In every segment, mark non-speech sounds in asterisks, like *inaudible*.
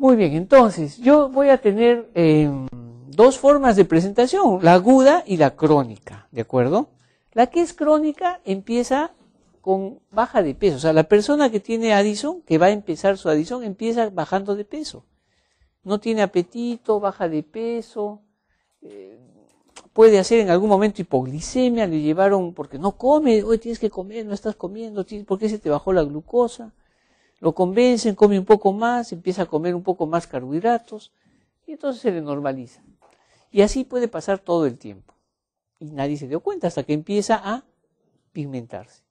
Muy bien, entonces yo voy a tener em, dos formas de presentación, la aguda y la crónica, ¿de acuerdo? La que es crónica empieza con baja de peso, o sea, la persona que tiene Addison, que va a empezar su Addison, empieza bajando de peso. No tiene apetito, baja de peso, eh, puede hacer en algún momento hipoglicemia, le llevaron porque no come, hoy tienes que comer, no estás comiendo, ¿por qué se te bajó la glucosa? Lo convencen, come un poco más, empieza a comer un poco más carbohidratos y entonces se le normaliza. Y así puede pasar todo el tiempo. Y nadie se dio cuenta hasta que empieza a pigmentarse.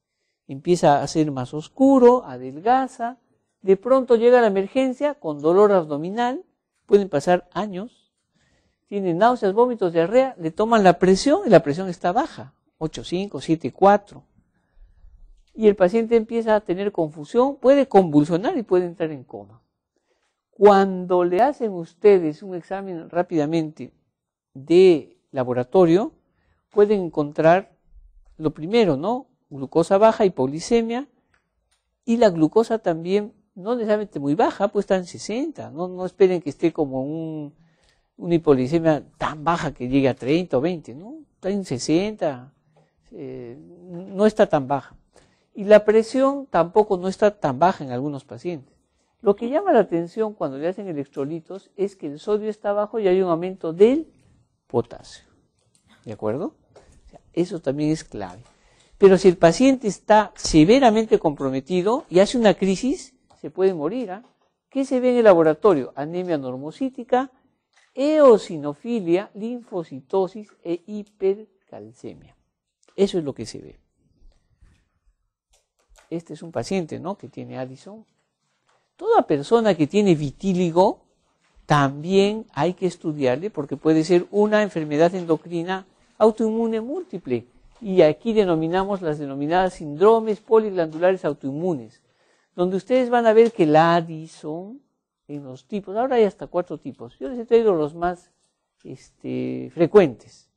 Empieza a ser más oscuro, adelgaza. De pronto llega la emergencia con dolor abdominal. Pueden pasar años. Tiene náuseas, vómitos, diarrea. Le toman la presión y la presión está baja. 7, cuatro y el paciente empieza a tener confusión, puede convulsionar y puede entrar en coma. Cuando le hacen ustedes un examen rápidamente de laboratorio, pueden encontrar lo primero, ¿no? Glucosa baja, hipoglicemia y la glucosa también no necesariamente muy baja, pues está en 60. No, esperen que esté como una hipoglicemia tan baja que llegue a 30 o 20, ¿no? Está en 60, eh, no está tan baja. Y la presión tampoco no está tan baja en algunos pacientes. Lo que llama la atención cuando le hacen electrolitos es que el sodio está bajo y hay un aumento del potasio. ¿De acuerdo? eso también es clave. Pero si el paciente está severamente comprometido y hace una crisis, se puede morir. ¿ah? ¿Qué se ve en el laboratorio? Anemia normocítica, eosinofilia, linfocitosis e hipercalcemia. Eso es lo que se ve este es un paciente, ¿no? Que tiene Addison. Toda persona que tiene vitíligo también hay que estudiarle porque puede ser una enfermedad endocrina autoinmune múltiple. Y aquí denominamos las denominadas síndromes poliglandulares autoinmunes, donde ustedes van a ver que la Addison en los tipos, ahora hay hasta cuatro tipos, yo les he traído los más este, frecuentes.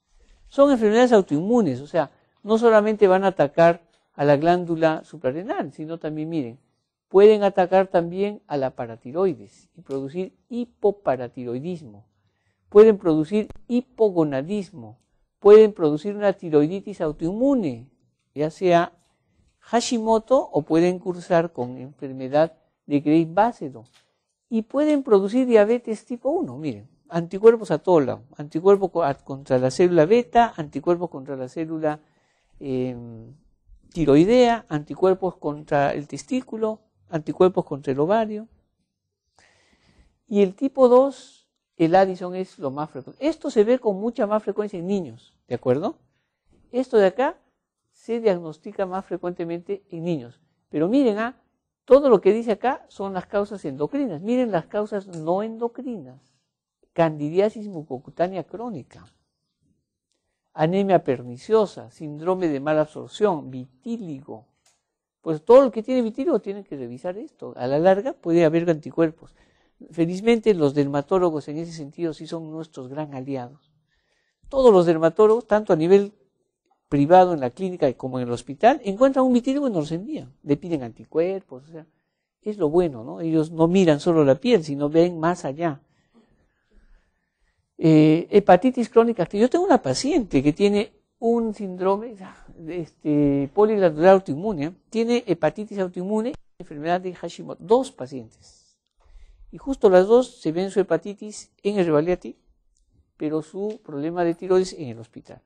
Son enfermedades autoinmunes, o sea, no solamente van a atacar a la glándula suprarrenal, sino también, miren, pueden atacar también a la paratiroides y producir hipoparatiroidismo. Pueden producir hipogonadismo. Pueden producir una tiroiditis autoinmune, ya sea Hashimoto o pueden cursar con enfermedad de graves Bácedo, Y pueden producir diabetes tipo 1, miren, anticuerpos a todo lado, anticuerpos contra la célula beta, anticuerpos contra la célula em, tiroidea, anticuerpos contra el testículo, anticuerpos contra el ovario. Y el tipo 2, el Addison es lo más frecuente. Esto se ve con mucha más frecuencia en niños, ¿de acuerdo? Esto de acá se diagnostica más frecuentemente en niños. Pero miren, ah, todo lo que dice acá son las causas endocrinas. Miren las causas no endocrinas. Candidiasis mucocutánea crónica anemia perniciosa, síndrome de mala absorción, vitíligo. Pues todo el que tiene vitíligo tiene que revisar esto. A la larga puede haber anticuerpos. Felizmente los dermatólogos en ese sentido sí son nuestros gran aliados. Todos los dermatólogos, tanto a nivel privado en la clínica como en el hospital, encuentran un vitíligo y nos envían. Le piden anticuerpos, o sea, es lo bueno, ¿no? Ellos no miran solo la piel, sino ven más allá. Eh, hepatitis crónica. Yo tengo una paciente que tiene un síndrome este, poliglandular autoinmune, tiene hepatitis autoinmune enfermedad de Hashimoto. Dos pacientes. Y justo las dos se ven su hepatitis en el Revaliati, pero su problema de tiroides en el hospital.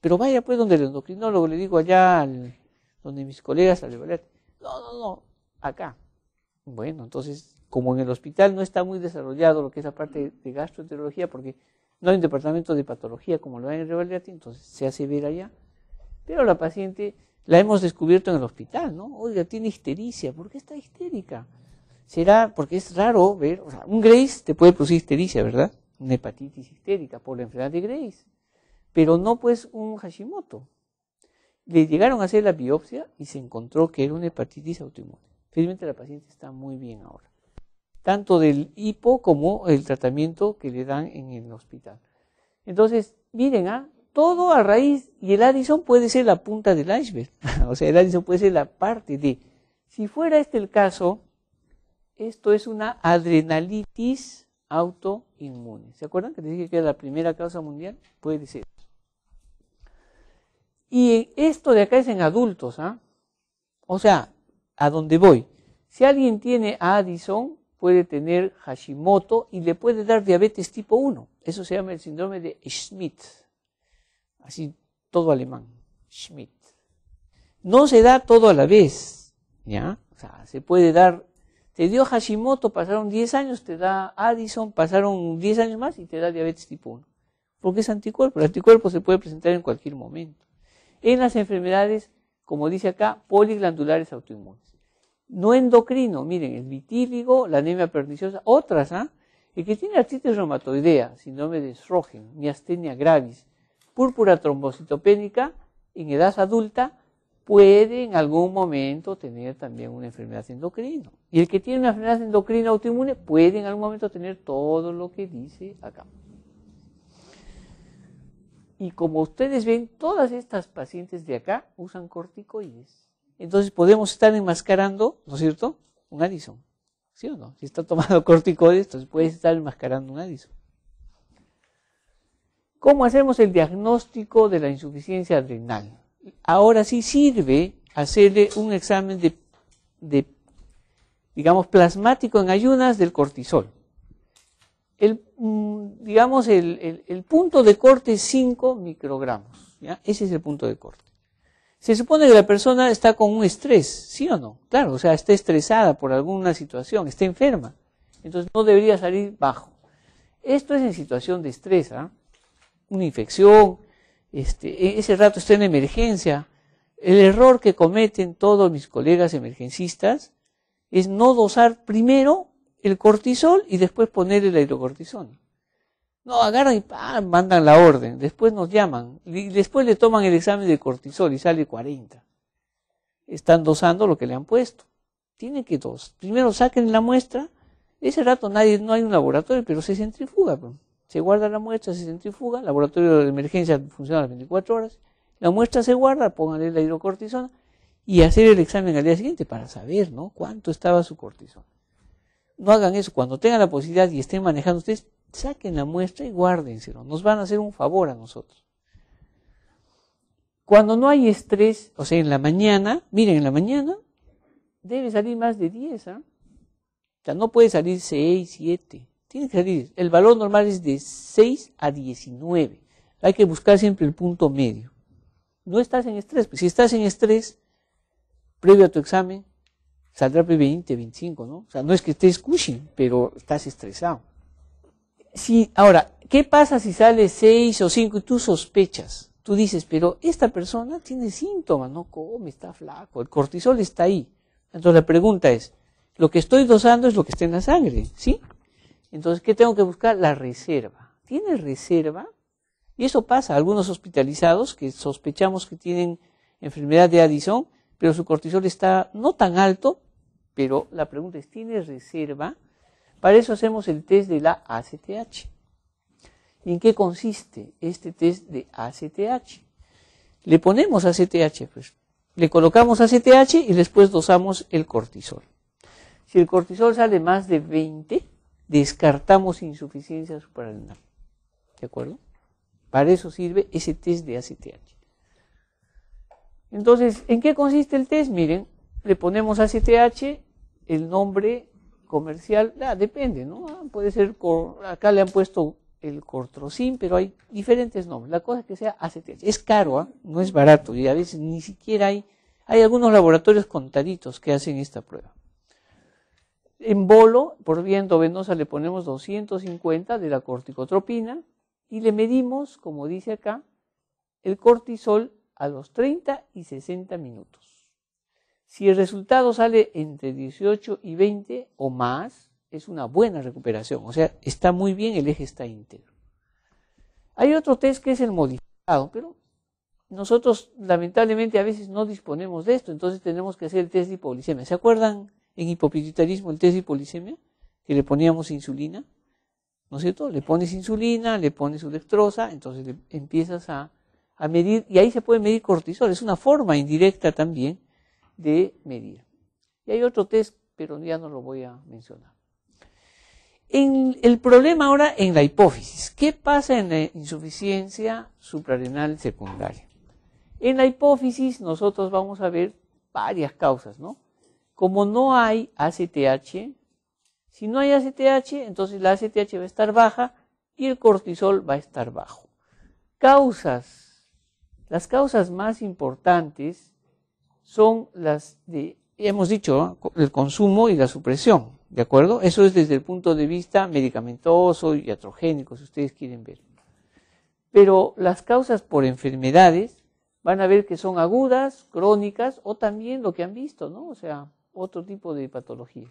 Pero vaya pues donde el endocrinólogo, le digo allá, donde mis colegas al Revaliati. No, no, no, acá. Bueno, entonces como en el hospital no está muy desarrollado lo que es la parte de gastroenterología, porque no hay un departamento de patología como lo hay en Revaliati, entonces se hace ver allá. Pero la paciente la hemos descubierto en el hospital, ¿no? Oiga, tiene histericia, ¿por qué está histérica? Será porque es raro ver, o sea, un Grace te puede producir histericia, ¿verdad? Una hepatitis histérica por la enfermedad de Grace, pero no pues un Hashimoto. Le llegaron a hacer la biopsia y se encontró que era una hepatitis autoinmune. Felizmente la paciente está muy bien ahora tanto del hipo como el tratamiento que le dan en el hospital. Entonces, miren, ¿ah? todo a raíz, y el Addison puede ser la punta del iceberg, *laughs* o sea, el Addison puede ser la parte de. Si fuera este el caso, esto es una adrenalitis autoinmune. ¿Se acuerdan que les dije que era la primera causa mundial? Puede ser. Y esto de acá es en adultos, ¿ah? O sea, a dónde voy. Si alguien tiene Addison, puede tener Hashimoto y le puede dar diabetes tipo 1. Eso se llama el síndrome de Schmidt. Así todo alemán, Schmidt. No se da todo a la vez, ¿ya? O sea, se puede dar, te dio Hashimoto, pasaron 10 años, te da Addison, pasaron 10 años más y te da diabetes tipo 1. Porque es anticuerpo, el anticuerpo se puede presentar en cualquier momento. En las enfermedades, como dice acá, poliglandulares autoinmunes no endocrino, miren, el vitíligo, la anemia perniciosa, otras, ¿ah? El que tiene artritis reumatoidea, síndrome de Sjögren, miastenia gravis, púrpura trombocitopénica, en edad adulta, puede en algún momento tener también una enfermedad endocrina. Y el que tiene una enfermedad endocrina autoinmune puede en algún momento tener todo lo que dice acá. Y como ustedes ven, todas estas pacientes de acá usan corticoides entonces podemos estar enmascarando, ¿no es cierto?, un Addison. ¿Sí o no? Si está tomando *laughs* corticoides, entonces puede estar enmascarando un Addison. ¿Cómo hacemos el diagnóstico de la insuficiencia adrenal? Ahora sí sirve hacerle un examen de, digamos, plasmático en ayunas del cortisol. El, mm, digamos, el, punto de corte es 5 microgramos. Ese es el punto de corte. Se supone que la persona está con un estrés, ¿sí o no? Claro, o sea, está estresada por alguna situación, está enferma. Entonces no debería salir bajo. Esto es en situación de estrés, ¿ah? Una infección, este, e, ese rato está en emergencia. El error que cometen todos mis colegas emergencistas es no dosar primero el cortisol y después poner el hidrocortisona. No, agarran y ah, mandan la orden. Después nos llaman. Y después le toman el examen de cortisol y sale 40. Están dosando lo que le han puesto. Tienen que dos. Primero saquen la muestra. Ese rato nadie, no hay un laboratorio, pero se centrifuga. Pues. Se guarda la muestra, se centrifuga. El laboratorio de emergencia funciona las 24 horas. La muestra se guarda, pónganle la hidrocortisona y hacer el examen al día siguiente para saber, ¿no? Cuánto estaba su cortisol. No hagan eso. Cuando tengan la posibilidad y estén manejando ustedes, Saquen la muestra y guárdenselo. Nos van a hacer un favor a nosotros. Cuando no hay estrés, o sea, en la mañana, miren, en la mañana debe salir más de 10. ¿ah? O sea, no puede salir 6, 7. Tiene que salir. El valor normal es de 6 a 19. Hay que buscar siempre el punto medio. No estás en estrés. Pues si estás en estrés, previo a tu examen, saldrá 20, 25, ¿no? O sea, no es que estés cushing, pero estás estresado si, ahora, ¿qué pasa si sale 6 o 5 y tú sospechas? Tú dices, pero esta persona tiene síntomas, no come, está flaco, el cortisol está ahí. Entonces la pregunta es, lo que estoy dosando es lo que está en la sangre, ¿sí? Entonces, ¿qué tengo que buscar? La reserva. ¿Tiene reserva? Y eso pasa algunos hospitalizados que sospechamos que tienen enfermedad de Addison, pero su cortisol está no tan alto, pero la pregunta es, ¿tiene reserva? Para eso hacemos el test de la ACTH. ¿En qué consiste este test de ACTH? Le ponemos ACTH, pues. Le colocamos ACTH y después dosamos el cortisol. Si el cortisol sale más de 20, descartamos insuficiencia suprarrenal. ¿De acuerdo? Para eso sirve ese test de ACTH. Entonces, ¿en qué consiste el test? Miren, le ponemos ACTH, el nombre comercial, ah, depende, ¿no? Ah, puede ser, acá le han puesto el cortrocin, pero hay diferentes nombres. La cosa es que sea acetil, Es caro, ¿ah? no es barato y a veces ni siquiera hay, hay algunos laboratorios contaditos que hacen esta prueba. En bolo, por vía venosa le ponemos 250 de la corticotropina y le medimos, como dice acá, el cortisol a los 30 y 60 minutos. Si el resultado sale entre 18 y 20 o más, es una buena recuperación. O sea, está muy bien, el eje está íntegro. Hay otro test que es el modificado, pero nosotros lamentablemente a veces no disponemos de esto, entonces tenemos que hacer el test de hipoglicemia. ¿Se acuerdan en hipopituitarismo el test de hipoglicemia? Que le poníamos insulina, ¿no es cierto? Le pones insulina, le pones su entonces empiezas a, a medir, y ahí se puede medir cortisol, es una forma indirecta también de medida Y hay otro test, pero ya no lo voy a mencionar. En el problema ahora en la hipófisis. ¿Qué pasa en la insuficiencia suprarrenal secundaria? En la hipófisis nosotros vamos a ver varias causas, ¿no? Como no hay ACTH, si no hay ACTH, entonces la ACTH va a estar baja y el cortisol va a estar bajo. Causas. Las causas más importantes son las de, hemos dicho, el consumo y la supresión, ¿de acuerdo? Eso es desde el punto de vista medicamentoso y atrogénico, si ustedes quieren ver. Pero las causas por enfermedades van a ver que son agudas, crónicas o también lo que han visto, ¿no? O sea, otro tipo de patologías.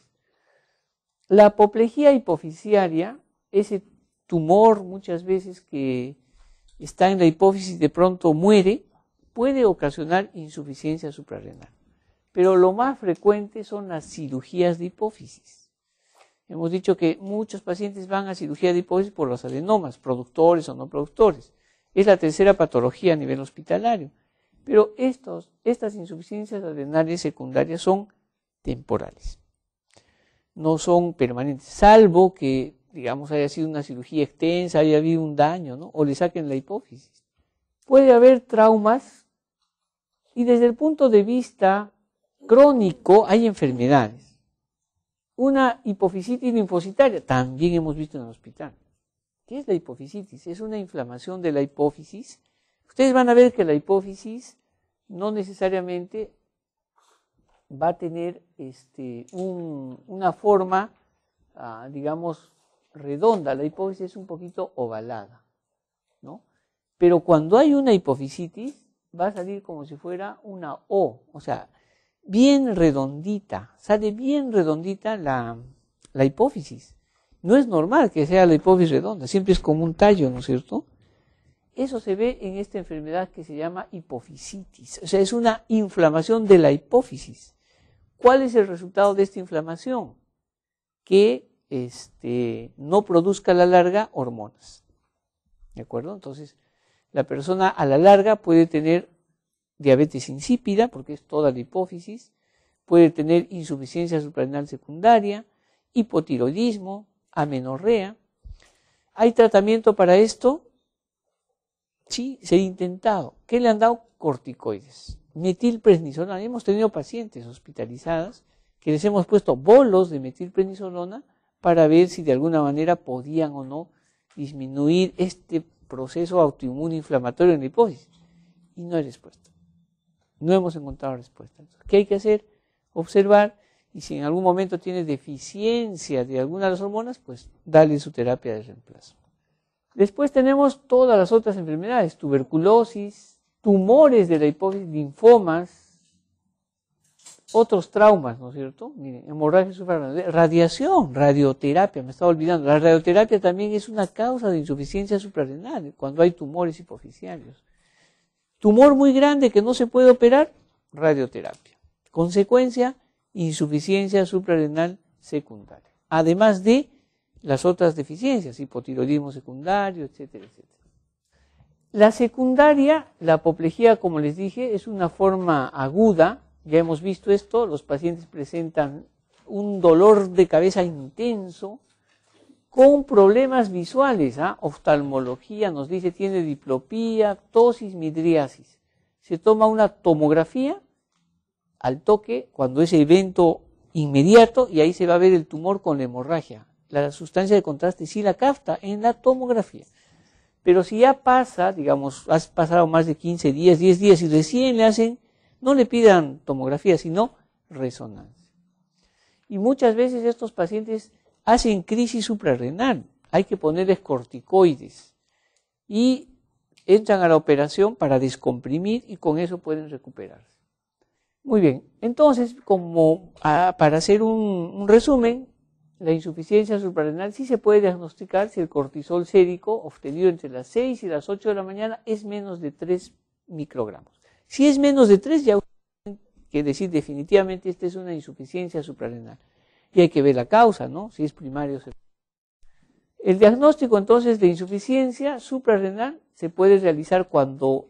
La apoplejía hipoficiaria, ese tumor muchas veces que está en la hipófisis de pronto muere, puede ocasionar insuficiencia suprarrenal. Pero lo más frecuente son las cirugías de hipófisis. Hemos dicho que muchos pacientes van a cirugía de hipófisis por los adenomas, productores o no productores. Es la tercera patología a nivel hospitalario. Pero estas insuficiencias adrenales secundarias son temporales. No son permanentes, salvo que, digamos, haya sido una cirugía extensa, haya habido un daño, O le saquen la hipófisis. Puede haber traumas y desde el punto de vista crónico hay enfermedades. Una hipofisitis linfocitaria, también hemos visto en el hospital. ¿Qué es la hipofisitis? Es una inflamación de la hipófisis. Ustedes van a ver que la hipófisis no necesariamente va a tener este, una forma, ah, digamos, redonda. La hipófisis es un poquito ovalada, ¿no? Pero cuando hay una hipofisitis, va a salir como si fuera una O, o sea, bien redondita, sale bien redondita la, la hipófisis. No es normal que sea la hipófisis redonda, siempre es como un tallo, ¿no es cierto? Eso se ve en esta enfermedad que se llama hipofisitis, o sea, es una inflamación de la hipófisis. ¿Cuál es el resultado de esta inflamación? Que este, no produzca a la larga hormonas. ¿De acuerdo? Entonces, la persona a la larga puede tener diabetes insípida, porque es toda la hipófisis, puede tener insuficiencia suprarrenal secundaria, hipotiroidismo, amenorrea. ¿Hay tratamiento para esto? Sí, se ha intentado. ¿Qué le han dado? Corticoides. Metilprednisolona. Hemos tenido pacientes hospitalizadas que les hemos puesto bolos de metilprednisolona para ver si de alguna manera podían o no disminuir este proceso autoinmune inflamatorio en la hipófisis. Y no hay respuesta. No hemos encontrado respuesta. ¿Qué hay que hacer? Observar y si en algún momento tiene deficiencia de alguna de las hormonas, pues dale su terapia de reemplazo. Después tenemos todas las otras enfermedades, tuberculosis, tumores de la hipófisis, linfomas, otros traumas, ¿no es cierto? Miren, hemorragia suprarrenal, radiación, radioterapia, me estaba olvidando. La radioterapia también es una causa de insuficiencia suprarrenal cuando hay tumores hipoficiarios. Tumor muy grande que no se puede operar, radioterapia. Consecuencia, insuficiencia suprarrenal secundaria. Además de las otras deficiencias, hipotiroidismo secundario, etcétera, etcétera. La secundaria, la apoplejía, como les dije, es una forma aguda ya hemos visto esto, los pacientes presentan un dolor de cabeza intenso con problemas visuales. ¿ah? Oftalmología nos dice tiene diplopía, ptosis, midriasis. Se toma una tomografía al toque cuando es evento inmediato y ahí se va a ver el tumor con la hemorragia. La sustancia de contraste sí la capta en la tomografía. Pero si ya pasa, digamos, has pasado más de 15 días, 10 días y recién le hacen no le pidan tomografía, sino resonancia. Y muchas veces estos pacientes hacen crisis suprarrenal, hay que ponerles corticoides y entran a la operación para descomprimir y con eso pueden recuperarse. Muy bien, entonces como ah, para hacer un, resumen, la insuficiencia suprarrenal sí se puede diagnosticar si el cortisol sérico obtenido entre las 6 y las 8 de la mañana es menos de 3 microgramos. Si es menos de 3, ya que decir definitivamente esta es una insuficiencia suprarrenal. Y hay que ver la causa, ¿no? Si es primario o El diagnóstico entonces de insuficiencia suprarrenal se puede realizar cuando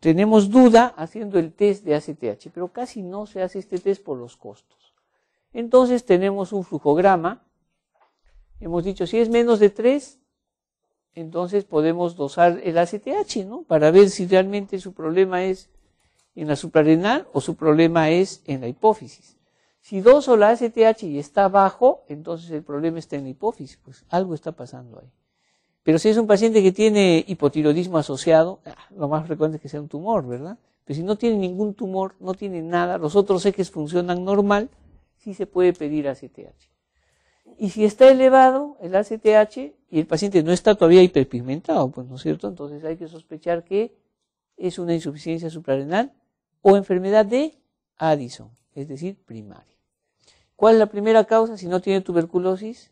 tenemos duda haciendo el test de ACTH, pero casi no se hace este test por los costos. Entonces tenemos un flujograma. Hemos dicho, si es menos de 3, entonces podemos dosar el ACTH, ¿no? Para ver si realmente su problema es en la suprarrenal o su problema es en la hipófisis. Si 2 o la ACTH y está bajo, entonces el problema está en la hipófisis, pues algo está pasando ahí. Pero si es un paciente que tiene hipotiroidismo asociado, ah, lo más frecuente es que sea un tumor, ¿verdad? Pero si no tiene ningún tumor, no tiene nada, los otros ejes funcionan normal, sí se puede pedir ACTH. Y si está elevado el ACTH y el paciente no está todavía hiperpigmentado, pues no es cierto, entonces hay que sospechar que es una insuficiencia suprarrenal o enfermedad de Addison, es decir, primaria. ¿Cuál es la primera causa? Si no tiene tuberculosis,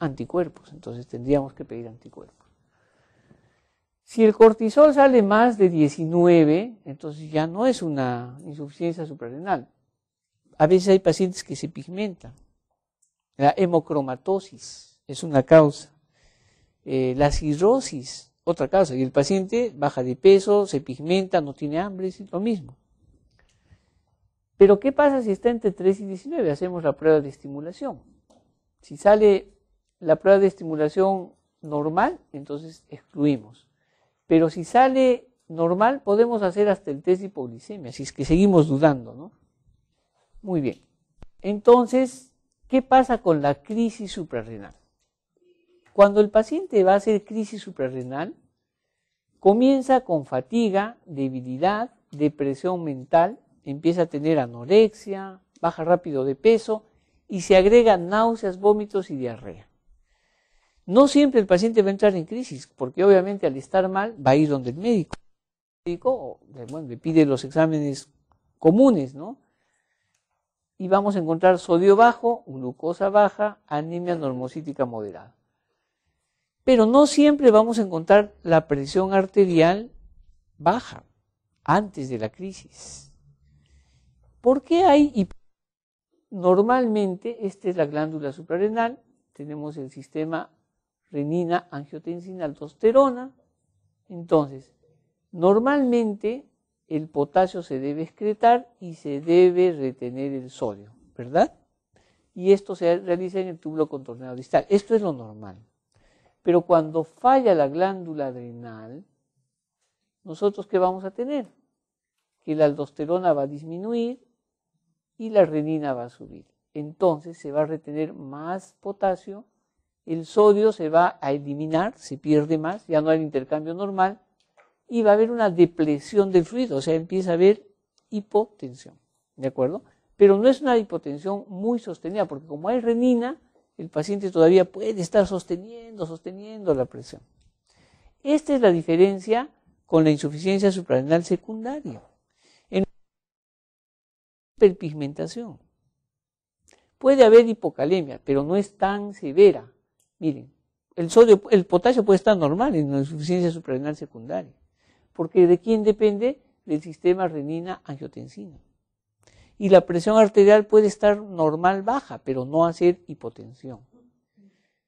anticuerpos. Entonces tendríamos que pedir anticuerpos. Si el cortisol sale más de 19, entonces ya no es una insuficiencia suprarrenal. A veces hay pacientes que se pigmentan. La hemocromatosis es una causa. Eh, la cirrosis otra causa. Y el paciente baja de peso, se pigmenta, no tiene hambre, es lo mismo. Pero ¿qué pasa si está entre 3 y 19? Hacemos la prueba de estimulación. Si sale la prueba de estimulación normal, entonces excluimos. Pero si sale normal, podemos hacer hasta el test de hipoglicemia, si es que seguimos dudando, ¿no? Muy bien. Entonces, ¿qué pasa con la crisis suprarrenal? Cuando el paciente va a hacer crisis suprarrenal, comienza con fatiga, debilidad, depresión mental, empieza a tener anorexia, baja rápido de peso y se agregan náuseas, vómitos y diarrea. No siempre el paciente va a entrar en crisis, porque obviamente al estar mal va a ir donde el médico. El médico le pide los exámenes comunes, ¿no? Y vamos a encontrar sodio bajo, glucosa baja, anemia normocítica moderada. Pero no siempre vamos a encontrar la presión arterial baja antes de la crisis. ¿Por qué hay Normalmente, esta es la glándula suprarrenal, tenemos el sistema renina, angiotensina, aldosterona. Entonces, normalmente el potasio se debe excretar y se debe retener el sodio, ¿verdad? Y esto se realiza en el túbulo contorneado distal. Esto es lo normal. Pero cuando falla la glándula adrenal, nosotros qué vamos a tener? Que la aldosterona va a disminuir y la renina va a subir. Entonces se va a retener más potasio, el sodio se va a eliminar, se pierde más, ya no hay intercambio normal y va a haber una depresión del fluido, o sea, empieza a haber hipotensión, ¿de acuerdo? Pero no es una hipotensión muy sostenida, porque como hay renina, el paciente todavía puede estar sosteniendo, sosteniendo la presión. Esta es la diferencia con la insuficiencia suprarrenal secundaria. En hiperpigmentación. Puede haber hipocalemia, pero no es tan severa. Miren, el sodio, el potasio puede estar normal en la insuficiencia suprarrenal secundaria, porque de quién depende del sistema renina-angiotensina y la presión arterial puede estar normal baja, pero no hacer hipotensión.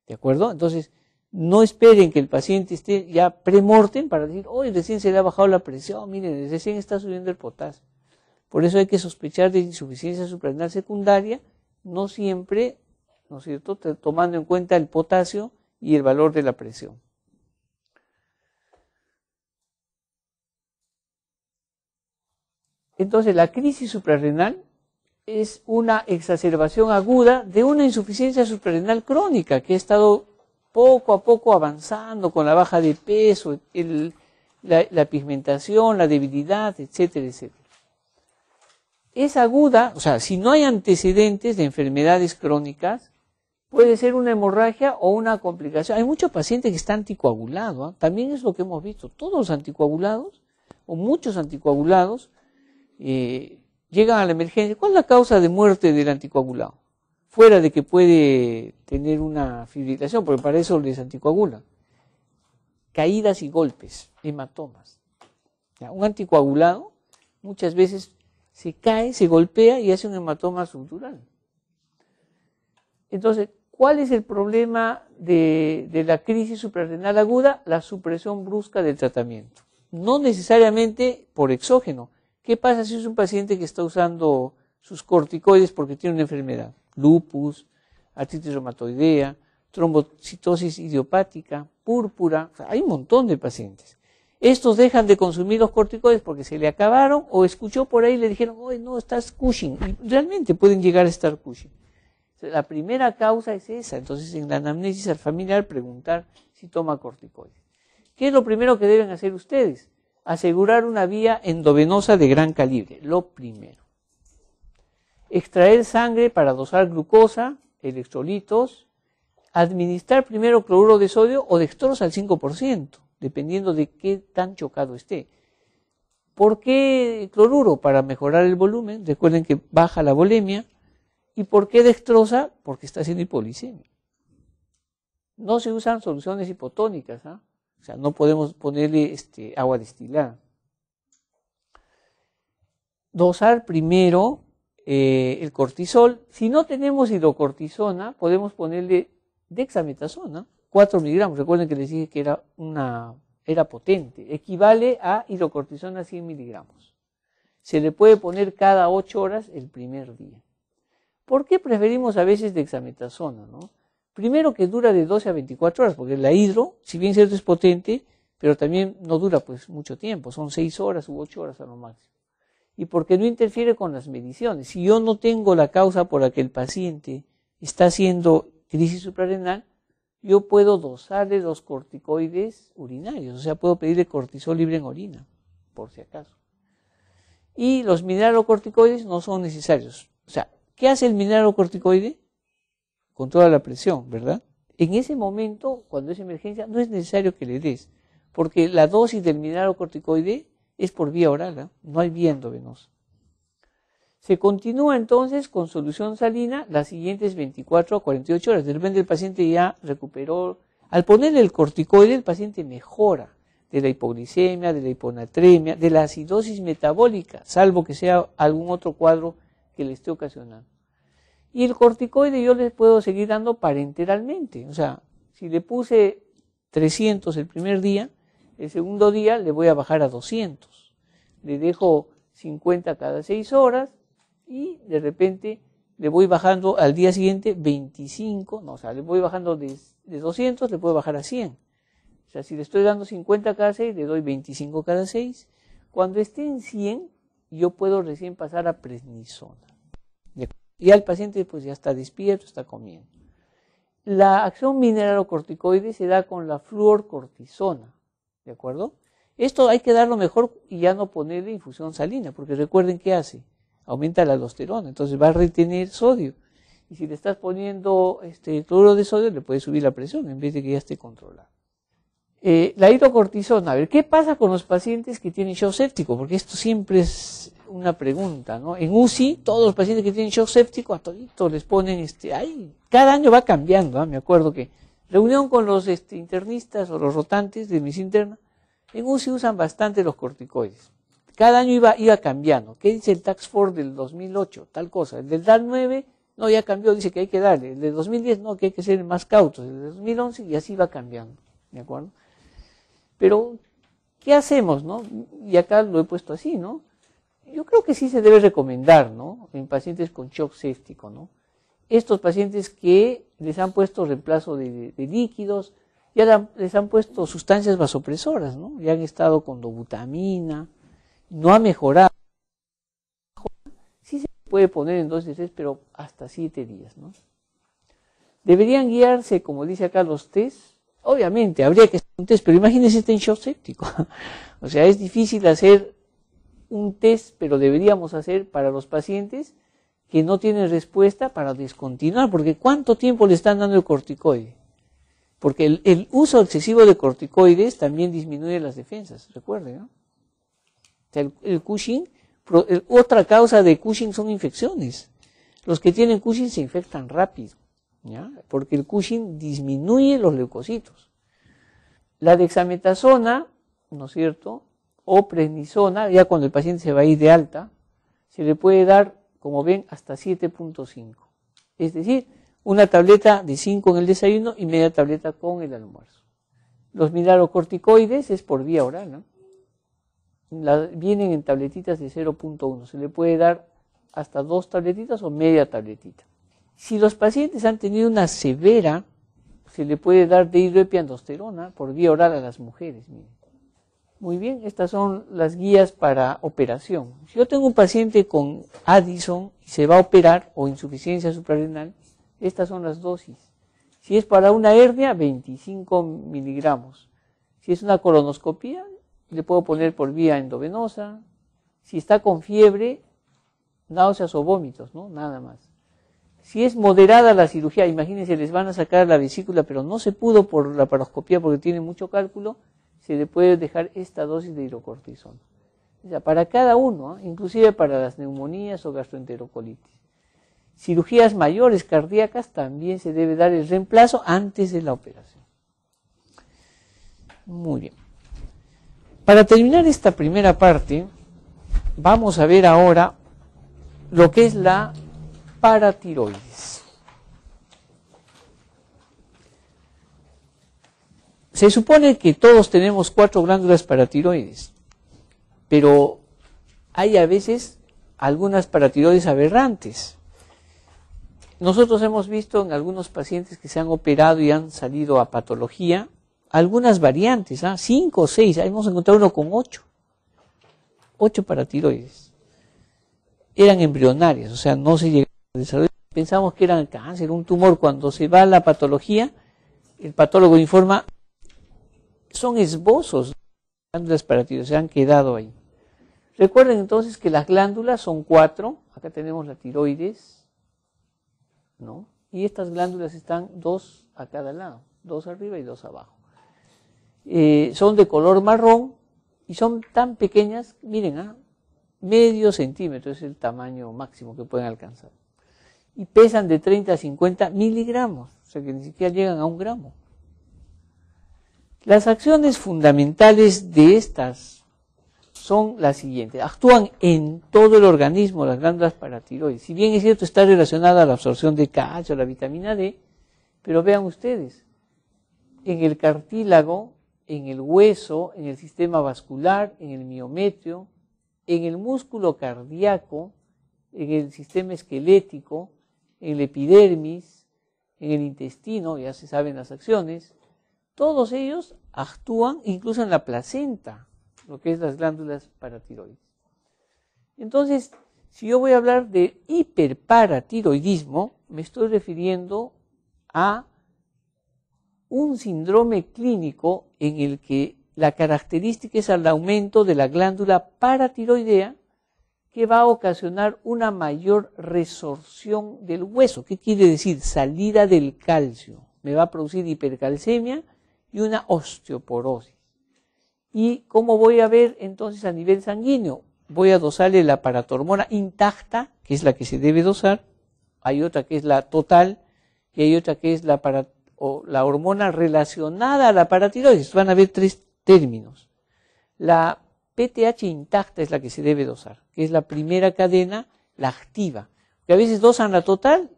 ¿De acuerdo? Entonces, no esperen que el paciente esté ya premortem para decir, hoy recién se le ha bajado la presión, miren, recién está subiendo el potasio. Por eso hay que sospechar de insuficiencia suprarrenal secundaria, no siempre, ¿no es cierto?, tomando en cuenta el potasio y el valor de la presión. Entonces, la crisis suprarrenal es una exacerbación aguda de una insuficiencia suprarrenal crónica que ha estado poco a poco avanzando con la baja de peso, la, pigmentación, la debilidad, etcétera, etcétera. Es aguda, o sea, si no hay antecedentes de enfermedades crónicas, puede ser una hemorragia o una complicación. Hay muchos pacientes que están anticoagulados, ¿ah? también es lo que hemos visto. Todos los anticoagulados, o muchos anticoagulados, llegan a la emergencia, ¿cuál es la causa de muerte del anticoagulado? Fuera de que puede tener una fibrilación, porque para eso les anticoagulan. Caídas y golpes, hematomas. un anticoagulado muchas veces se cae, se golpea y hace un hematoma subdural. Entonces, ¿cuál es el problema de, de la crisis suprarrenal aguda? La supresión brusca del tratamiento. No necesariamente por exógeno, ¿Qué pasa si es un paciente que está usando sus corticoides porque tiene una enfermedad? Lupus, artritis reumatoidea, trombocitosis idiopática, púrpura. hay un montón de pacientes. Estos dejan de consumir los corticoides porque se le acabaron o escuchó por ahí y le dijeron, no, estás Cushing. Y realmente pueden llegar a estar Cushing. la primera causa es esa. Entonces, en la anamnesis al familiar, preguntar si toma corticoides. ¿Qué es lo primero que deben hacer ustedes? asegurar una vía endovenosa de gran calibre, lo primero. Extraer sangre para dosar glucosa, electrolitos, administrar primero cloruro de sodio o dextrosa al 5%, dependiendo de qué tan chocado esté. ¿Por qué cloruro? Para mejorar el volumen, recuerden que baja la volemia. ¿Y por qué dextrosa? Porque está haciendo hipoglicemia. No se usan soluciones hipotónicas, ¿ah? O sea, no podemos ponerle este, agua destilada. Dosar primero eh, el cortisol. Si no tenemos hidrocortisona, podemos ponerle dexametasona, 4 miligramos. Recuerden que les dije que era, una, era potente. Equivale a hidrocortisona 100 miligramos. Se le puede poner cada 8 horas el primer día. ¿Por qué preferimos a veces dexametasona? No? Primero que dura de 12 a 24 horas, porque la hidro, si bien cierto es potente, pero también no dura pues mucho tiempo, son 6 horas u 8 horas a lo máximo. Y porque no interfiere con las mediciones. Si yo no tengo la causa por la que el paciente está haciendo crisis suprarrenal, yo puedo dosarle los corticoides urinarios, o sea, puedo pedirle cortisol libre en orina, por si acaso. Y los mineralocorticoides no son necesarios. O sea, ¿qué hace el mineralocorticoide? con toda la presión, ¿verdad? En ese momento, cuando es emergencia, no es necesario que le des, porque la dosis del corticoide es por vía oral, ¿ah? no hay vía venoso. Se continúa entonces con solución salina las siguientes 24 a 48 horas. De repente el paciente ya recuperó. Al poner el corticoide, el paciente mejora de la hipoglicemia, de la hiponatremia, de la acidosis metabólica, salvo que sea algún otro cuadro que le esté ocasionando. Y el corticoide yo le puedo seguir dando parenteralmente. O sea, si le puse 300 el primer día, el segundo día le voy a bajar a 200. Le dejo 50 cada 6 horas y de repente le voy bajando al día siguiente 25, no, o sea, le voy bajando de, 200, le puedo bajar a 100. O sea, si le estoy dando 50 cada 6, le doy 25 cada 6. Cuando esté en 100, yo puedo recién pasar a prednisona y el paciente pues ya está despierto, está comiendo. La acción mineralocorticoide se da con la fluorcortisona, ¿de acuerdo? Esto hay que darlo mejor y ya no ponerle infusión salina, porque recuerden qué hace, aumenta la aldosterona, entonces va a retener sodio. Y si le estás poniendo este cloro de sodio, le puede subir la presión en vez de que ya esté controlada. Eh, la hidrocortisona, a ver, ¿qué pasa con los pacientes que tienen shock séptico? Porque esto siempre es una pregunta, ¿no? En UCI, todos los pacientes que tienen shock séptico, a toditos les ponen, este, cada año va cambiando, ¿ah? me acuerdo que reunión con los este, internistas o los rotantes de mis interna, en UCI usan bastante los corticoides. Cada año iba, iba cambiando. ¿Qué dice el Tax Force del 2008? Tal cosa. El del Dan 9, no, ya cambió, dice que hay que darle. El del 2010, no, que hay que ser más cautos. El del 2011, y así va cambiando. ¿De acuerdo? Pero, ¿qué hacemos, no? Y acá lo he puesto así, ¿no? Yo creo que sí se debe recomendar, ¿no? En pacientes con shock séptico, ¿no? Estos pacientes que les han puesto reemplazo de, líquidos, ya les han puesto sustancias vasopresoras, ¿no? Ya han estado con dobutamina, no ha mejorado. Sí se puede poner en dosis tres, pero hasta siete días, ¿no? Deberían guiarse, como dice acá, los test Obviamente, habría que hacer un test, pero imagínense este en séptico. *laughs* o sea, es difícil hacer un test, pero deberíamos hacer para los pacientes que no tienen respuesta para descontinuar, porque ¿cuánto tiempo le están dando el corticoide? Porque el, uso excesivo de corticoides también disminuye las defensas, recuerden, el, Cushing, otra causa de Cushing son infecciones. Los que tienen Cushing se infectan rápido porque el Cushing disminuye los leucocitos. La dexametasona, ¿no es cierto? O prednisona, ya cuando el paciente se va a ir de alta, se le puede dar, como ven, hasta 7.5. Es decir, una tableta de 5 en el desayuno y media tableta con el almuerzo. Los mineralocorticoides es por vía oral, ¿no? vienen en tabletitas de 0.1. Se le puede dar hasta dos tabletitas o media tabletita. Si los pacientes han tenido una severa, se le puede dar de por vía oral a las mujeres. Muy bien, estas son las guías para operación. Si yo tengo un paciente con Addison y se va a operar o insuficiencia suprarrenal, estas son las dosis. Si es para una hernia, 25 miligramos. Si es una colonoscopía, le puedo poner por vía endovenosa. Si está con fiebre, náuseas o vómitos, ¿no? Nada más. Si es moderada la cirugía, imagínense, les van a sacar la vesícula, pero no se pudo por la paroscopía porque tiene mucho cálculo, se le puede dejar esta dosis de hidrocortisona. O sea, para cada uno, ¿eh? inclusive para las neumonías o gastroenterocolitis. Cirugías mayores cardíacas también se debe dar el reemplazo antes de la operación. Muy bien. Para terminar esta primera parte, vamos a ver ahora lo que es la paratiroides. Se supone que todos tenemos cuatro glándulas paratiroides, pero hay a veces algunas paratiroides aberrantes. Nosotros hemos visto en algunos pacientes que se han operado y han salido a patología algunas variantes, ¿ah? cinco o seis, hemos encontrado uno con ocho, ocho paratiroides. Eran embrionarias, o sea, no se llegaron Pensamos que era cáncer, un tumor. Cuando se va a la patología, el patólogo informa, son esbozos. Las glándulas tiroides, se han quedado ahí. Recuerden entonces que las glándulas son cuatro. Acá tenemos la tiroides, ¿no? Y estas glándulas están dos a cada lado, dos arriba y dos abajo. Eh, son de color marrón y son tan pequeñas, miren, ¿ah? medio centímetro es el tamaño máximo que pueden alcanzar y pesan de 30 a 50 miligramos, o sea que ni siquiera llegan a un gramo. Las acciones fundamentales de estas son las siguientes. Actúan en todo el organismo las glándulas paratiroides. Si bien es cierto, está relacionada a la absorción de calcio, la vitamina D, pero vean ustedes, en el cartílago, en el hueso, en el sistema vascular, en el miometrio, en el músculo cardíaco, en el sistema esquelético, en la epidermis, en el intestino, ya se saben las acciones, todos ellos actúan incluso en la placenta, lo que es las glándulas paratiroides. Entonces, si yo voy a hablar de hiperparatiroidismo, me estoy refiriendo a un síndrome clínico en el que la característica es el aumento de la glándula paratiroidea que va a ocasionar una mayor resorción del hueso. ¿Qué quiere decir? Salida del calcio. Me va a producir hipercalcemia y una osteoporosis. ¿Y cómo voy a ver entonces a nivel sanguíneo? Voy a dosarle la paratormona intacta, que es la que se debe dosar. Hay otra que es la total y hay otra que es la, hormona relacionada a la paratiroides. Van a ver tres términos. La PTH intacta es la que se debe dosar, que es la primera cadena, la activa. Porque a veces dosan la total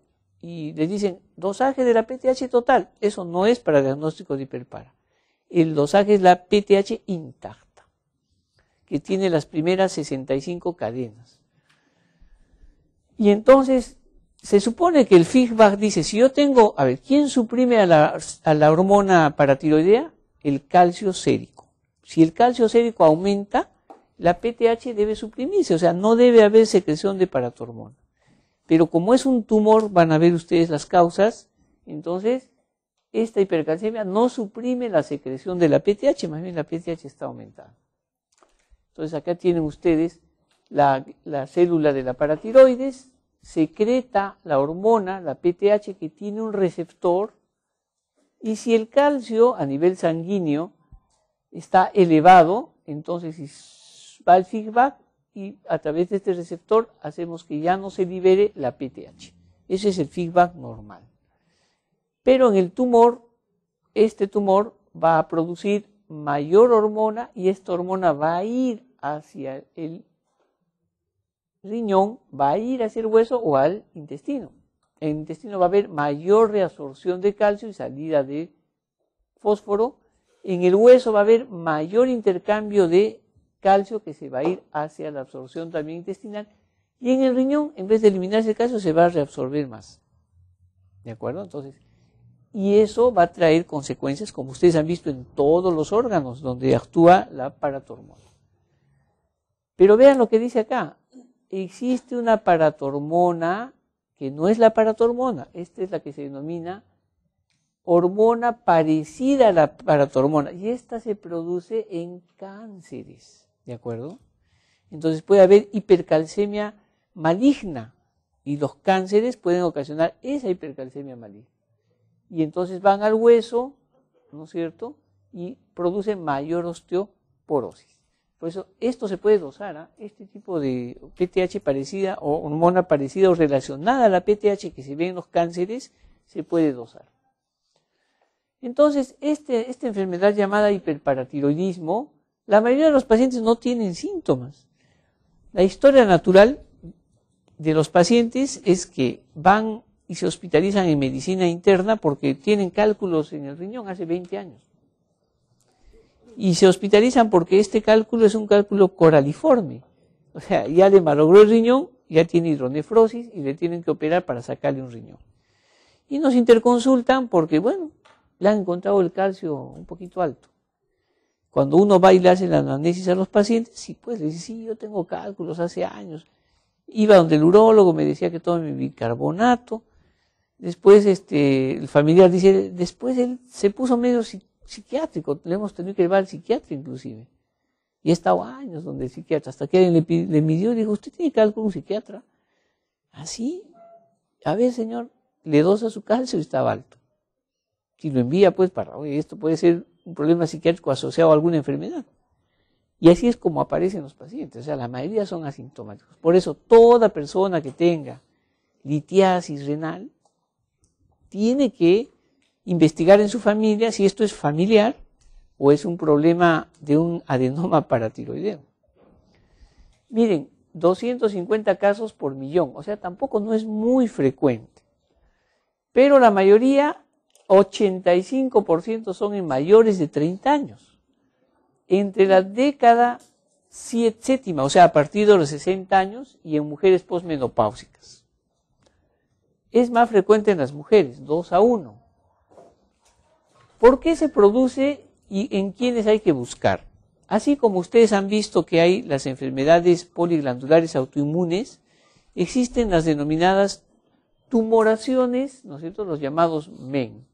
y le dicen dosaje de la PTH total. Eso no es para diagnóstico de hiperpara. El dosaje es la PTH intacta, que tiene las primeras 65 cadenas. Y entonces se supone que el feedback dice, si yo tengo, a ver, ¿quién suprime a la, a la hormona paratiroidea? El calcio sérico. Si el calcio sérico aumenta, la PTH debe suprimirse, o sea, no debe haber secreción de paratormona. Pero como es un tumor, van a ver ustedes las causas, entonces esta hipercalcemia no suprime la secreción de la PTH, más bien la PTH está aumentada. Entonces acá tienen ustedes la, la célula de la paratiroides, secreta la hormona, la PTH, que tiene un receptor, y si el calcio a nivel sanguíneo está elevado, entonces va el feedback y a través de este receptor hacemos que ya no se libere la PTH. Ese es el feedback normal. Pero en el tumor, este tumor va a producir mayor hormona y esta hormona va a ir hacia el riñón, va a ir hacia el hueso o al intestino. En el intestino va a haber mayor reabsorción de calcio y salida de fósforo en el hueso va a haber mayor intercambio de calcio que se va a ir hacia la absorción también intestinal y en el riñón, en vez de eliminarse el calcio, se va a reabsorber más. ¿De acuerdo? Entonces, y eso va a traer consecuencias, como ustedes han visto, en todos los órganos donde actúa la paratormona. Pero vean lo que dice acá. Existe una paratormona que no es la paratormona, esta es la que se denomina hormona parecida a la paratormona y esta se produce en cánceres, ¿de acuerdo? Entonces puede haber hipercalcemia maligna y los cánceres pueden ocasionar esa hipercalcemia maligna. Y entonces van al hueso, ¿no es cierto? Y producen mayor osteoporosis. Por eso esto se puede dosar, a ¿ah? este tipo de PTH parecida o hormona parecida o relacionada a la PTH que se ve en los cánceres se puede dosar. Entonces, este, esta enfermedad llamada hiperparatiroidismo, la mayoría de los pacientes no tienen síntomas. La historia natural de los pacientes es que van y se hospitalizan en medicina interna porque tienen cálculos en el riñón hace 20 años. Y se hospitalizan porque este cálculo es un cálculo coraliforme. O sea, ya le malogró el riñón, ya tiene hidronefrosis y le tienen que operar para sacarle un riñón. Y nos interconsultan porque, bueno, le han encontrado el calcio un poquito alto. Cuando uno va y le hace la anamnesis a los pacientes, sí, pues le dice, sí, yo tengo cálculos hace años. Iba donde el urólogo, me decía que tome mi bicarbonato. Después este, el familiar dice, después él se puso medio psiquiátrico, le hemos tenido que llevar al psiquiatra inclusive. Y he estado años donde el psiquiatra, hasta que alguien le, le midió y dijo, ¿usted tiene cálculo un psiquiatra? Así, ¿Ah, a ver señor, le dosa su calcio y estaba alto. Si lo envía, pues, para, hoy esto puede ser un problema psiquiátrico asociado a alguna enfermedad. Y así es como aparecen los pacientes, o sea, la mayoría son asintomáticos. Por eso, toda persona que tenga litiasis renal tiene que investigar en su familia si esto es familiar o es un problema de un adenoma paratiroideo. Miren, 250 casos por millón, o sea, tampoco no es muy frecuente. Pero la mayoría 85% son en mayores de 30 años. Entre la década séptima, o sea, a partir de los 60 años, y en mujeres posmenopáusicas. Es más frecuente en las mujeres, 2 a 1. ¿Por qué se produce y en quiénes hay que buscar? Así como ustedes han visto que hay las enfermedades poliglandulares autoinmunes, existen las denominadas tumoraciones, ¿no es cierto?, los llamados MEN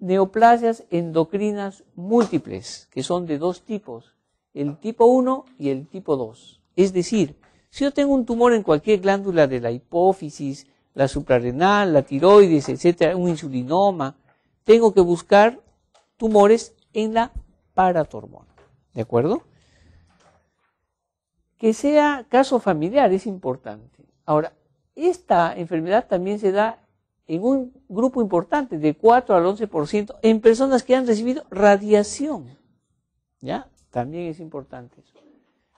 neoplasias endocrinas múltiples, que son de dos tipos, el tipo 1 y el tipo 2. Es decir, si yo tengo un tumor en cualquier glándula de la hipófisis, la suprarrenal, la tiroides, etcétera, un insulinoma, tengo que buscar tumores en la paratormona. ¿De acuerdo? Que sea caso familiar es importante. Ahora, esta enfermedad también se da en un grupo importante, de 4 al 11%, en personas que han recibido radiación. ¿Ya? También es importante eso.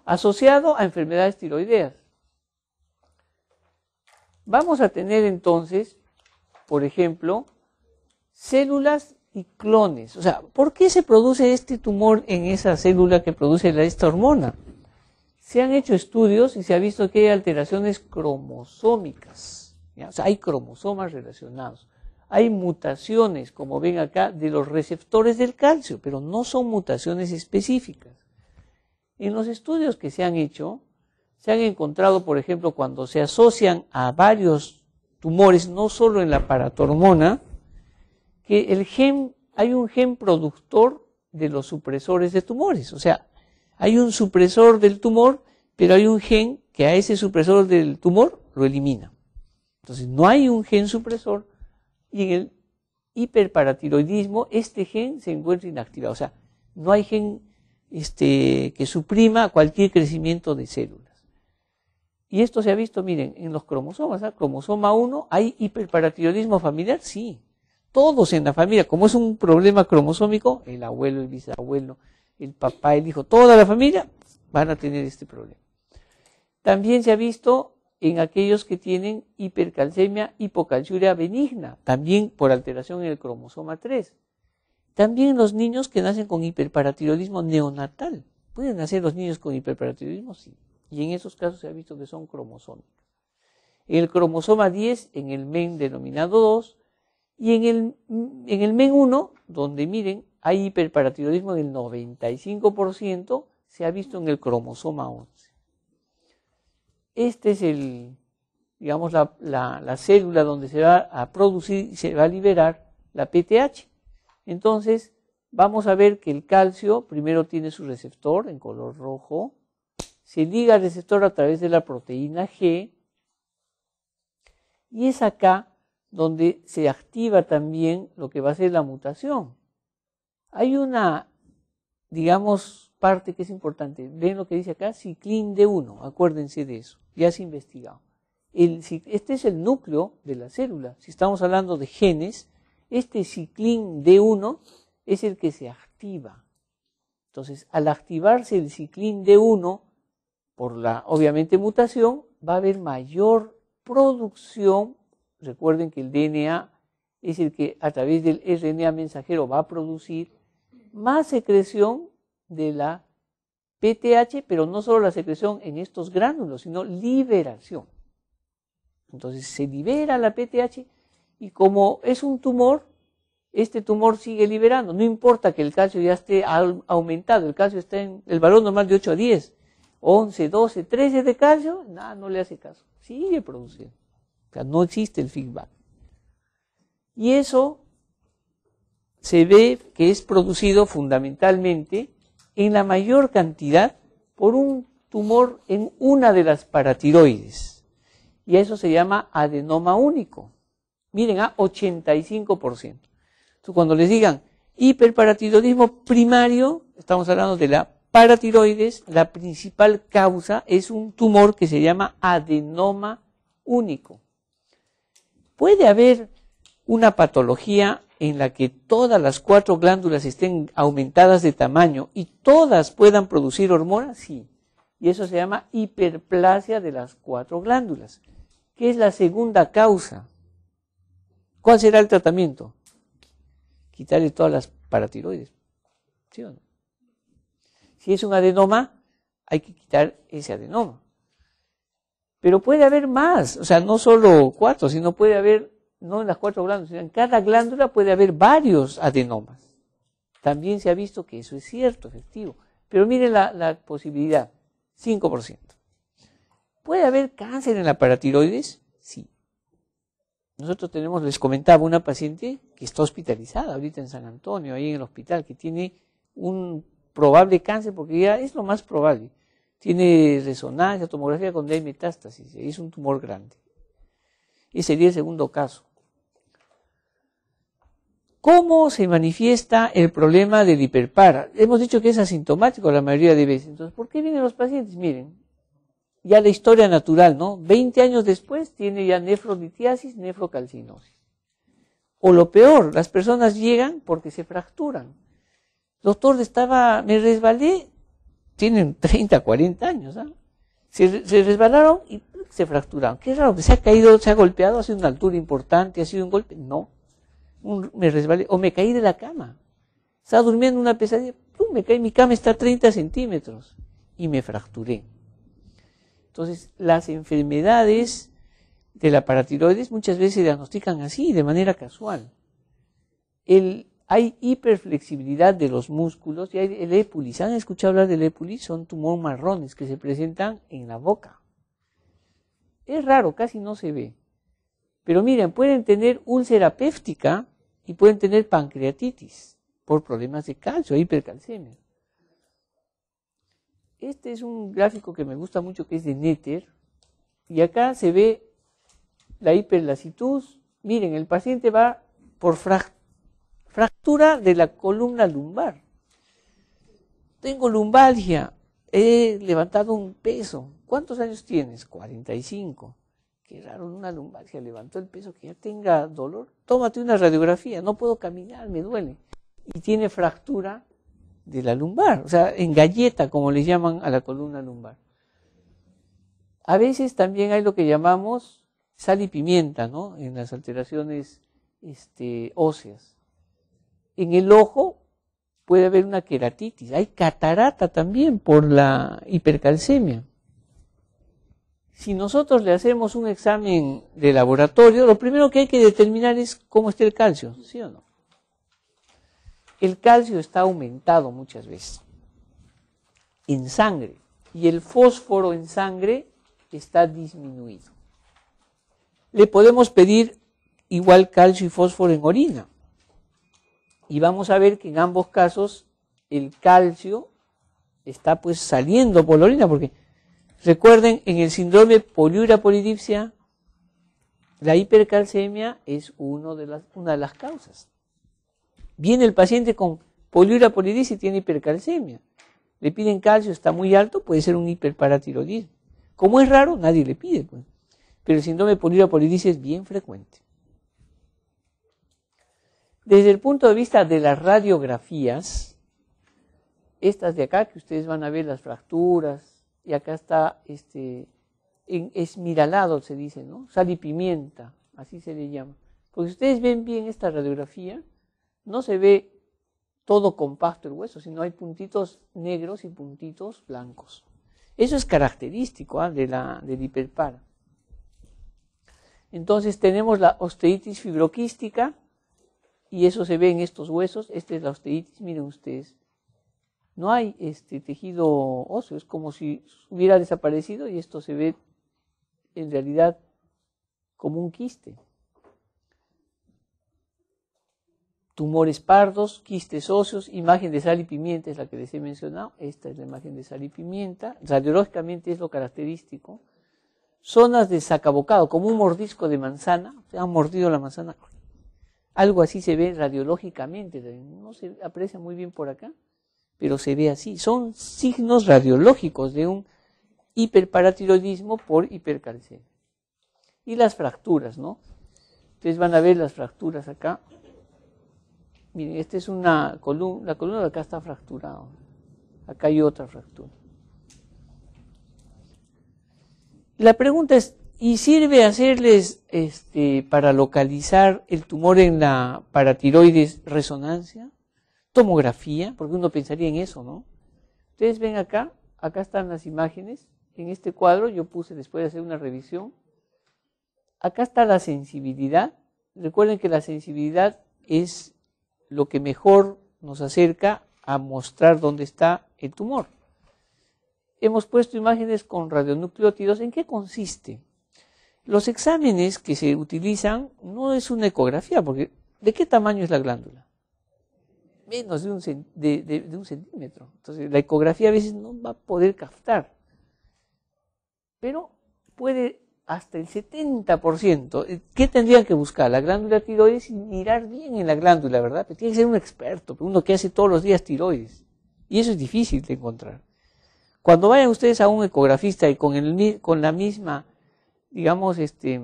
Asociado a enfermedades tiroideas. Vamos a tener entonces, por ejemplo, células y clones. O sea, ¿por qué se produce este tumor en esa célula que produce esta hormona? Se han hecho estudios y se ha visto que hay alteraciones cromosómicas. O sea, hay cromosomas relacionados. Hay mutaciones, como ven acá, de los receptores del calcio, pero no son mutaciones específicas. En los estudios que se han hecho, se han encontrado, por ejemplo, cuando se asocian a varios tumores, no solo en la paratormona, que hay un gen productor de los supresores de tumores. O sea, hay un supresor del tumor, pero hay un gen que a ese supresor del tumor lo elimina. Entonces no hay un gen supresor y en el hiperparatiroidismo este gen se encuentra inactivado. O sea, no hay gen este, que suprima cualquier crecimiento de células. Y esto se ha visto, miren, en los cromosomas. ¿ah? Cromosoma 1, ¿hay hiperparatiroidismo familiar? Sí. Todos en la familia, como es un problema cromosómico, el abuelo, el bisabuelo, el papá, el hijo, toda la familia van a tener este problema. También se ha visto en aquellos que tienen hipercalcemia, hipocalciuria benigna, también por alteración en el cromosoma 3. También los niños que nacen con hiperparatiroidismo neonatal. ¿Pueden nacer los niños con hiperparatiroidismo? Sí. Y en esos casos se ha visto que son cromosómicos. En el cromosoma 10, en el MEN denominado 2, y en el, MEN 1, donde miren, hay hiperparatiroidismo el 95%, se ha visto en el cromosoma 11. Esta es el, digamos, la, la célula donde se va a producir y se va a liberar la PTH. Entonces, vamos a ver que el calcio primero tiene su receptor en color rojo, se liga al receptor a través de la proteína G, y es acá donde se activa también lo que va a ser la mutación. Hay una, digamos, parte que es importante. Ven lo que dice acá, ciclín d 1, acuérdense de eso, ya se ha investigado. este es el núcleo de la célula. Si estamos hablando de genes, este ciclín D1 es el que se activa. Entonces, al activarse el ciclín D1, por la obviamente mutación, va a haber mayor producción. Recuerden que el DNA es el que a través del RNA mensajero va a producir más secreción de la PTH, pero no solo la secreción en estos gránulos, sino liberación. Entonces se libera la PTH y como es un tumor, este tumor sigue liberando. No importa que el calcio ya esté aumentado, el calcio está en el valor normal de 8 a 10, 11, 12, 13 de calcio, nada, no le hace caso. Sigue produciendo. O sea, no existe el feedback. Y eso se ve que es producido fundamentalmente en la mayor cantidad por un tumor en una de las paratiroides. Y eso se llama adenoma único. Miren, a 85%. Entonces, cuando les digan hiperparatiroidismo primario, estamos hablando de la paratiroides, la principal causa es un tumor que se llama adenoma único. Puede haber una patología en la que todas las cuatro glándulas estén aumentadas de tamaño y todas puedan producir hormonas? Sí. Y eso se llama hiperplasia de las cuatro glándulas, que es la segunda causa. ¿Cuál será el tratamiento? Quitarle todas las paratiroides. ¿Sí o no? Si es un adenoma, hay que quitar ese adenoma. Pero puede haber más, o sea, no solo cuatro, sino puede haber no en las cuatro glándulas, sino en cada glándula puede haber varios adenomas. También se ha visto que eso es cierto, efectivo. Pero miren la, posibilidad, 5%. ¿Puede haber cáncer en la paratiroides? Sí. Nosotros tenemos, les comentaba, una paciente que está hospitalizada ahorita en San Antonio, ahí en el hospital, que tiene un probable cáncer, porque ya es lo más probable. Tiene resonancia, tomografía con metástasis, es un tumor grande. Ese sería el segundo caso. ¿Cómo se manifiesta el problema del hiperpara? Hemos dicho que es asintomático la mayoría de veces. Entonces, ¿por qué vienen los pacientes? Miren, ya la historia natural, ¿no? Veinte años después tiene ya nefroditiasis, nefrocalcinosis. O lo peor, las personas llegan porque se fracturan. Doctor, estaba, me resbalé, tienen 30, 40 años, ¿no? ¿ah? Se, resbalaron y se fracturaron. Qué raro, se ha caído, se ha golpeado, ha sido una altura importante, ha sido un golpe. No, me resbalé, o me caí de la cama. Estaba durmiendo una pesadilla, ¡pum! me caí, mi cama está a 30 centímetros y me fracturé. Entonces, las enfermedades de la paratiroides muchas veces se diagnostican así, de manera casual. hay hiperflexibilidad de los músculos y hay el épulis. ¿Han escuchado hablar del épulis? Son tumores marrones que se presentan en la boca. Es raro, casi no se ve. Pero miren, pueden tener úlcera péptica y pueden tener pancreatitis por problemas de calcio, hipercalcemia. Este es un gráfico que me gusta mucho, que es de Netter, y acá se ve la hiperlacitud. Miren, el paciente va por fractura de la columna lumbar. Tengo lumbalgia, he levantado un peso. ¿Cuántos años tienes? 45. Que raro, una se levantó el peso, que ya tenga dolor, tómate una radiografía, no puedo caminar, me duele. Y tiene fractura de la lumbar, o sea, en galleta, como le llaman a la columna lumbar. A veces también hay lo que llamamos sal y pimienta, ¿no? En las alteraciones este, óseas. En el ojo puede haber una queratitis, hay catarata también por la hipercalcemia si nosotros le hacemos un examen de laboratorio, lo primero que hay que determinar es cómo está el calcio, ¿sí o no? El calcio está aumentado muchas veces en sangre y el fósforo en sangre está disminuido. Le podemos pedir igual calcio y fósforo en orina y vamos a ver que en ambos casos el calcio está pues saliendo por la orina porque Recuerden, en el síndrome poliurapolidipsia polidipsia, la hipercalcemia es una de las causas. Viene el paciente con poliura polidipsia y tiene hipercalcemia. Le piden calcio, está muy alto, puede ser un hiperparatiroidismo. Como es raro, nadie le pide, pues. Pero el síndrome poliura polidipsia es bien frecuente. Desde el punto de vista de las radiografías, estas de acá que ustedes van a ver, las fracturas, y acá está este, esmiralado, se dice, ¿no? Sal y pimienta, así se le llama. Porque si ustedes ven bien esta radiografía, no se ve todo compacto el hueso, sino hay puntitos negros y puntitos blancos. Eso es característico ¿ah? de la, del hiperpara. Entonces tenemos la osteitis fibroquística y eso se ve en estos huesos. Esta es la osteitis, miren ustedes no hay este tejido óseo, es como si hubiera desaparecido y esto se ve en realidad como un quiste. Tumores pardos, quistes óseos, imagen de sal y pimienta es la que les he mencionado, esta es la imagen de sal y pimienta, radiológicamente es lo característico. Zonas de sacabocado, como un mordisco de manzana, se ha mordido la manzana, algo así se ve radiológicamente, no se aprecia muy bien por acá, pero se ve así. Son signos radiológicos de un hiperparatiroidismo por hipercalcemia. Y las fracturas, ¿no? Ustedes van a ver las fracturas acá. Miren, esta es una columna, la columna de acá está fracturada. Acá hay otra fractura. La pregunta es, ¿y sirve hacerles este, para localizar el tumor en la paratiroides resonancia? tomografía, porque uno pensaría en eso, ¿no? Ustedes ven acá, acá están las imágenes, en este cuadro yo puse después de hacer una revisión, acá está la sensibilidad, recuerden que la sensibilidad es lo que mejor nos acerca a mostrar dónde está el tumor. Hemos puesto imágenes con radionucleótidos. ¿En qué consiste? Los exámenes que se utilizan no es una ecografía, porque ¿de qué tamaño es la glándula? menos de un, centímetro. Entonces la ecografía a veces no va a poder captar, pero puede hasta el 70%. Eh, ¿Qué tendrían que buscar? La glándula tiroides y mirar bien en la glándula, ¿verdad? Pero tiene que ser un experto, uno que hace todos los días tiroides. Y eso es difícil de encontrar. Cuando vayan ustedes a un ecografista y con, con la misma, digamos, este,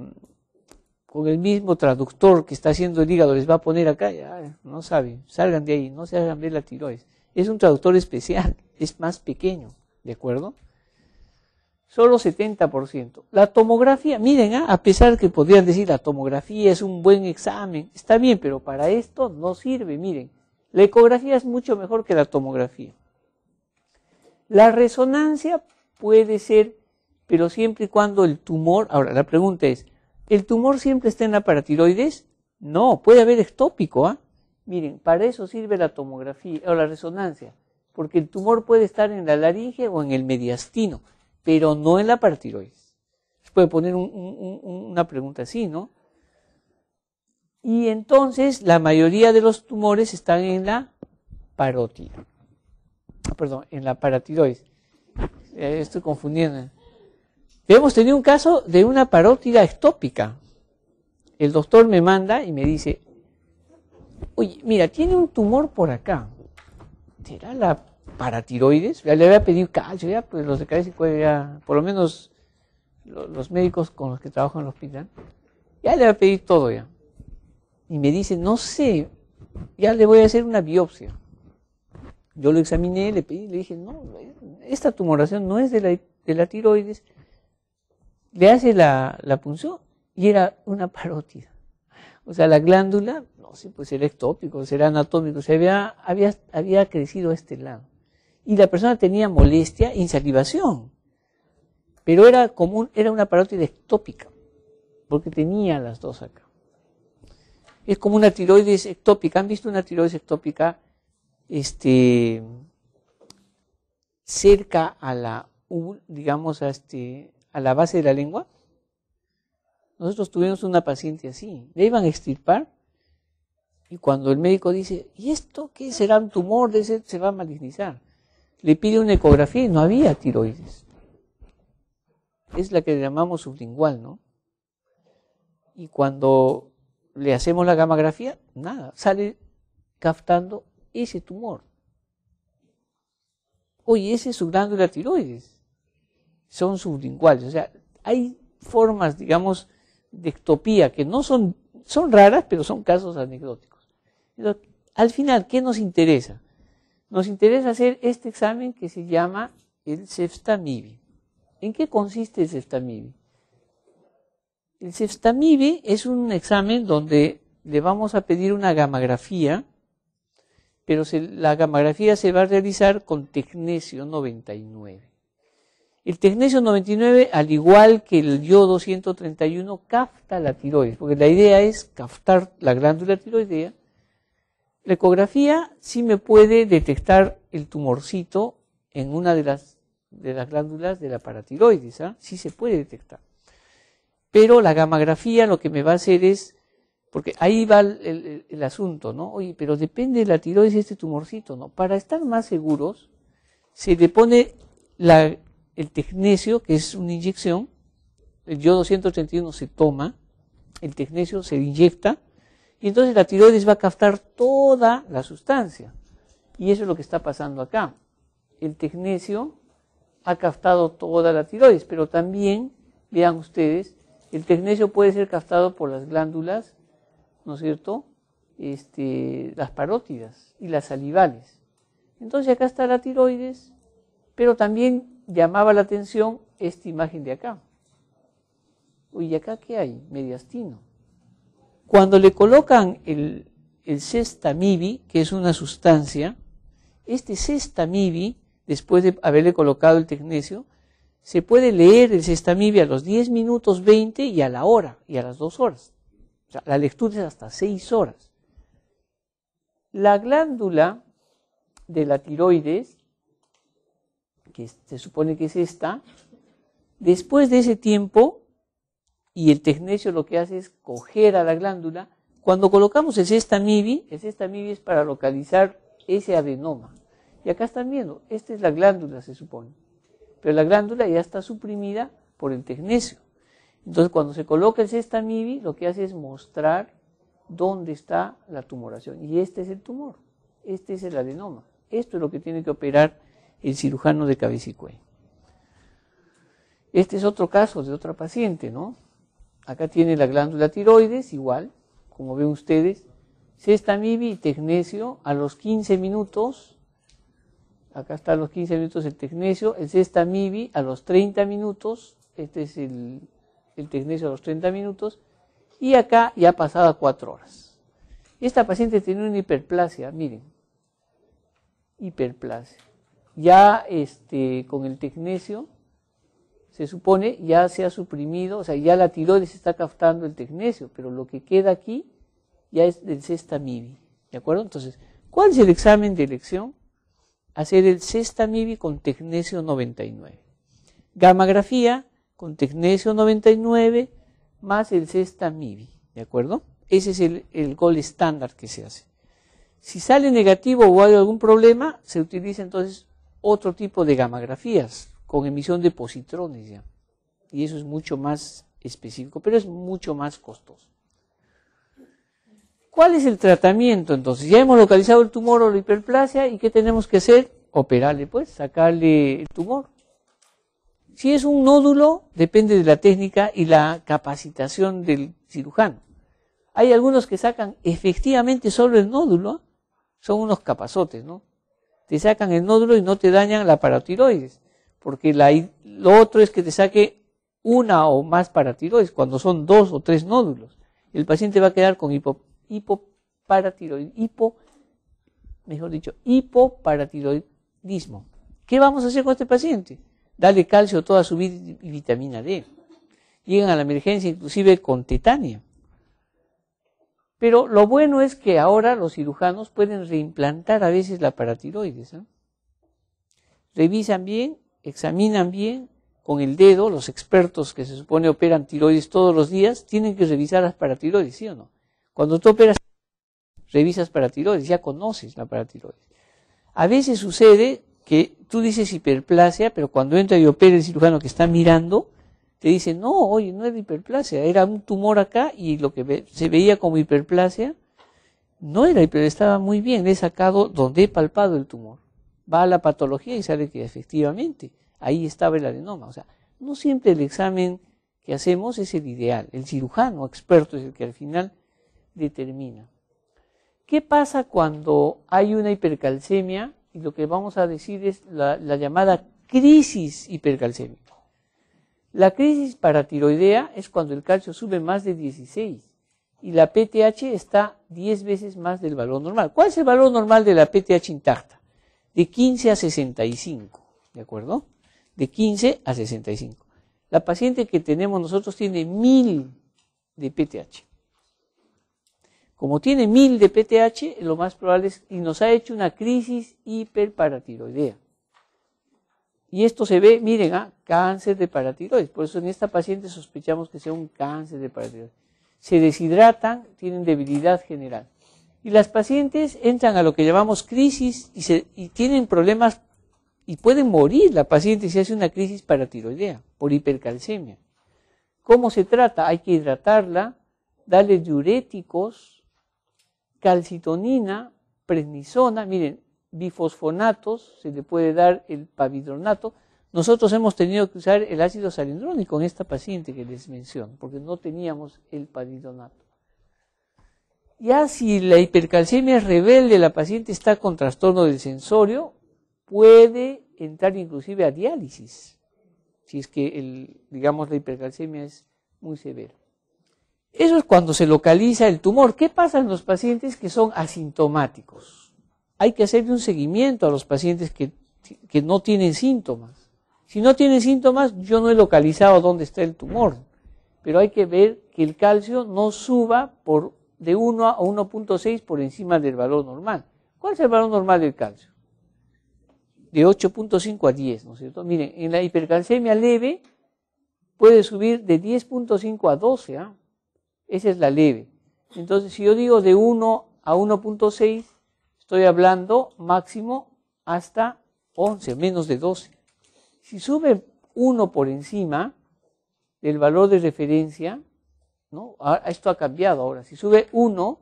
con el mismo traductor que está haciendo el hígado les va a poner acá, ya, no saben, salgan de ahí, no se hagan ver la tiroides. Es un traductor especial, *laughs* es más pequeño, ¿de acuerdo? Solo 70%. La tomografía, miren, ¿ah? a pesar que podrían decir la tomografía es un buen examen, está bien, pero para esto no sirve, miren. La ecografía es mucho mejor que la tomografía. La resonancia puede ser, pero siempre y cuando el tumor, ahora la pregunta es, ¿El tumor siempre está en la paratiroides? No, puede haber estópico. ¿ah? Miren, para eso sirve la tomografía o la resonancia, porque el tumor puede estar en la laringe o en el mediastino, pero no en la paratiroides. Se puede poner una pregunta así, ¿no? Y entonces la mayoría de los tumores están en la parótida. Ah, perdón, en la paratiroides. Eh, estoy confundiendo. Hemos tenido un caso de una parótida estópica. El doctor me manda y me dice, oye, mira, tiene un tumor por acá. ¿Será la paratiroides? Ya Le había pedido calcio, ya, pues los de ya, por lo menos los médicos con los que trabajo en el hospital, ya le voy a pedir todo ya. Y me dice, no sé, ya le voy a hacer una biopsia. Yo lo examiné, le pedí, le dije, no, esta tumoración no es de la, de la tiroides, le hace la, la punción y era una *laughs* parótida. O sea, la glándula, no sé, pues era ectópico, era anatómico, o sea, había, crecido a este lado. Y la persona tenía molestia, insalivación, pero era común, era una parótida ectópica, porque tenía las dos acá. Es como una tiroides ectópica. ¿Han visto una tiroides ectópica este, cerca a la, digamos, a este, a la base de la lengua. Nosotros tuvimos una paciente así, le iban a extirpar y cuando el médico dice, ¿y esto qué será un tumor? De ese se va a malignizar. Le pide una ecografía y no había tiroides. Es la que llamamos sublingual, ¿no? Y cuando le hacemos la gamografía, nada, sale captando ese tumor. Oye, ese es su glándula tiroides son sublinguales. O sea, hay formas, digamos, de ectopía que no son, son raras, pero son casos anecdóticos. al final, ¿qué nos interesa? Nos interesa hacer este examen que se llama el ceftamibi. ¿En qué consiste el ceftamibi? El ceftamibi es un examen donde le vamos a pedir una gamografía, pero la gamografía se va a realizar con Tecnesio 99. El tecnesio 99, al igual que el yodo 131, capta la tiroides, porque la idea es captar la glándula tiroidea. La ecografía sí me puede detectar el tumorcito en una de las, de las glándulas de la paratiroides, ¿ah? sí se puede detectar. Pero la gammagrafía lo que me va a hacer es, porque ahí va el, el asunto, ¿no? Oye, pero depende de la tiroides este tumorcito, ¿no? Para estar más seguros, se le pone la el tecnesio, que es una inyección, el yodo 181 se toma, el tecnesio se inyecta, y entonces la tiroides va a captar toda la sustancia. Y eso es lo que está pasando acá. El tecnesio ha captado toda la tiroides, pero también, vean ustedes, el tecnesio puede ser captado por las glándulas, ¿no es cierto? Este, las parótidas y las salivales. Entonces acá está la tiroides, pero también llamaba la atención esta imagen de acá. Uy, ¿y acá qué hay? Mediastino. Cuando le colocan el, el que es una sustancia, este sestamibi, después de haberle colocado el tecnesio, se puede leer el sestamibi a los 10 minutos 20 y a la hora, y a las 2 horas. O sea, la lectura es hasta 6 horas. La glándula de la tiroides que se supone que es esta, después de ese tiempo, y el tecnesio lo que hace es coger a la glándula, cuando colocamos el mibi, el mibi es para localizar ese adenoma. Y acá están viendo, esta es la glándula, se supone. Pero la glándula ya está suprimida por el tecnesio. Entonces, cuando se coloca el mibi lo que hace es mostrar dónde está la tumoración. Y este es el tumor, este es el adenoma. Esto es lo que tiene que operar el cirujano de cabeza y cuello. Este es otro caso de otra paciente, ¿no? Acá tiene la glándula tiroides, igual, como ven ustedes, cestamibi y tecnesio a los 15 minutos, acá está a los 15 minutos el tecnesio, el mibi a los 30 minutos, este es el, tecnesio a los 30 minutos, y acá ya ha pasado 4 horas. Esta paciente tiene una hiperplasia, miren, hiperplasia ya este, con el tecnesio, se supone, ya se ha suprimido, o sea, ya la tiroides está captando el tecnesio, pero lo que queda aquí ya es del sexta MIBI, ¿de acuerdo? Entonces, ¿cuál es el examen de elección? Hacer el sexta MIBI con tecnesio 99. Gamografía con tecnesio 99 más el sexta MIBI, ¿de acuerdo? Ese es el, el gol estándar que se hace. Si sale negativo o hay algún problema, se utiliza entonces otro tipo de gamografías con emisión de positrones ya. Y eso es mucho más específico, pero es mucho más costoso. ¿Cuál es el tratamiento entonces? Ya hemos localizado el tumor o la hiperplasia y ¿qué tenemos que hacer? Operarle pues, sacarle el tumor. Si es un nódulo, depende de la técnica y la capacitación del cirujano. Hay algunos que sacan efectivamente solo el nódulo, ¿eh? son unos capazotes, ¿no? te sacan el nódulo y no te dañan la paratiroides, porque lo otro es que te saque una o más paratiroides, cuando son dos o tres nódulos. El paciente va a quedar con hipoparatiroidismo. ¿Qué vamos a hacer con este paciente? Dale calcio toda su vida y vitamina D. Llegan a la emergencia inclusive con tetania. Pero lo bueno es que ahora los cirujanos pueden reimplantar a veces la paratiroides. Revisan bien, examinan bien con el dedo, los expertos que se supone operan tiroides todos los días, tienen que revisar las paratiroides, ¿sí o no? Cuando tú operas, revisas paratiroides, ya conoces la paratiroides. A veces sucede que tú dices hiperplasia, pero cuando entra y opera el cirujano que está mirando, te dice, no, oye, no era hiperplasia, era un tumor acá y lo que se veía como hiperplasia no era hiperplasia, estaba muy bien, le he sacado donde he palpado el tumor. Va a la patología y sale que efectivamente ahí estaba el adenoma. O sea, no siempre el examen que hacemos es el ideal, el cirujano experto es el que al final determina. ¿Qué pasa cuando hay una hipercalcemia? Y lo que vamos a decir es la, llamada crisis hipercalcemia? La crisis paratiroidea es cuando el calcio sube más de 16 y la PTH está 10 veces más del valor normal. ¿Cuál es el valor normal de la PTH intacta? De 15 a 65, ¿de acuerdo? De 15 a 65. La paciente que tenemos nosotros tiene 1000 de PTH. Como tiene 1000 de PTH, lo más probable es y nos ha hecho una crisis hiperparatiroidea. Y esto se ve, miren, ah, cáncer de paratiroides. Por eso en esta paciente sospechamos que sea un cáncer de paratiroides. Se deshidratan, tienen debilidad general. Y las pacientes entran a lo que llamamos crisis y, tienen problemas y pueden morir la paciente si hace una crisis paratiroidea por hipercalcemia. ¿Cómo se trata? Hay que hidratarla, darle diuréticos, calcitonina, prednisona. Miren, bifosfonatos, se le puede dar el pavidronato. Nosotros hemos tenido que usar el ácido salindrónico en esta paciente que les menciono, porque no teníamos el pavidronato. Ya si la hipercalcemia es rebelde, la paciente está con trastorno del sensorio, puede entrar inclusive a diálisis, si es que, digamos, la hipercalcemia es muy severa. Eso es cuando se localiza el tumor. ¿Qué pasa en los pacientes que son asintomáticos? hay que hacerle un seguimiento a los pacientes que, no tienen síntomas. Si no tienen síntomas, yo no he localizado dónde está el tumor, pero hay que ver que el calcio no suba por, de 1 a 1.6 por encima del valor normal. ¿Cuál es el valor normal del calcio? De 8.5 a 10, ¿no es cierto? Miren, en la hipercalcemia leve puede subir de 10.5 a 12, ¿ah? esa es la leve. Entonces, si yo digo de 1 a 1.6, Estoy hablando máximo hasta 11, menos de 12. Si sube 1 por encima del valor de referencia, ¿no? esto ha cambiado ahora. Si sube 1,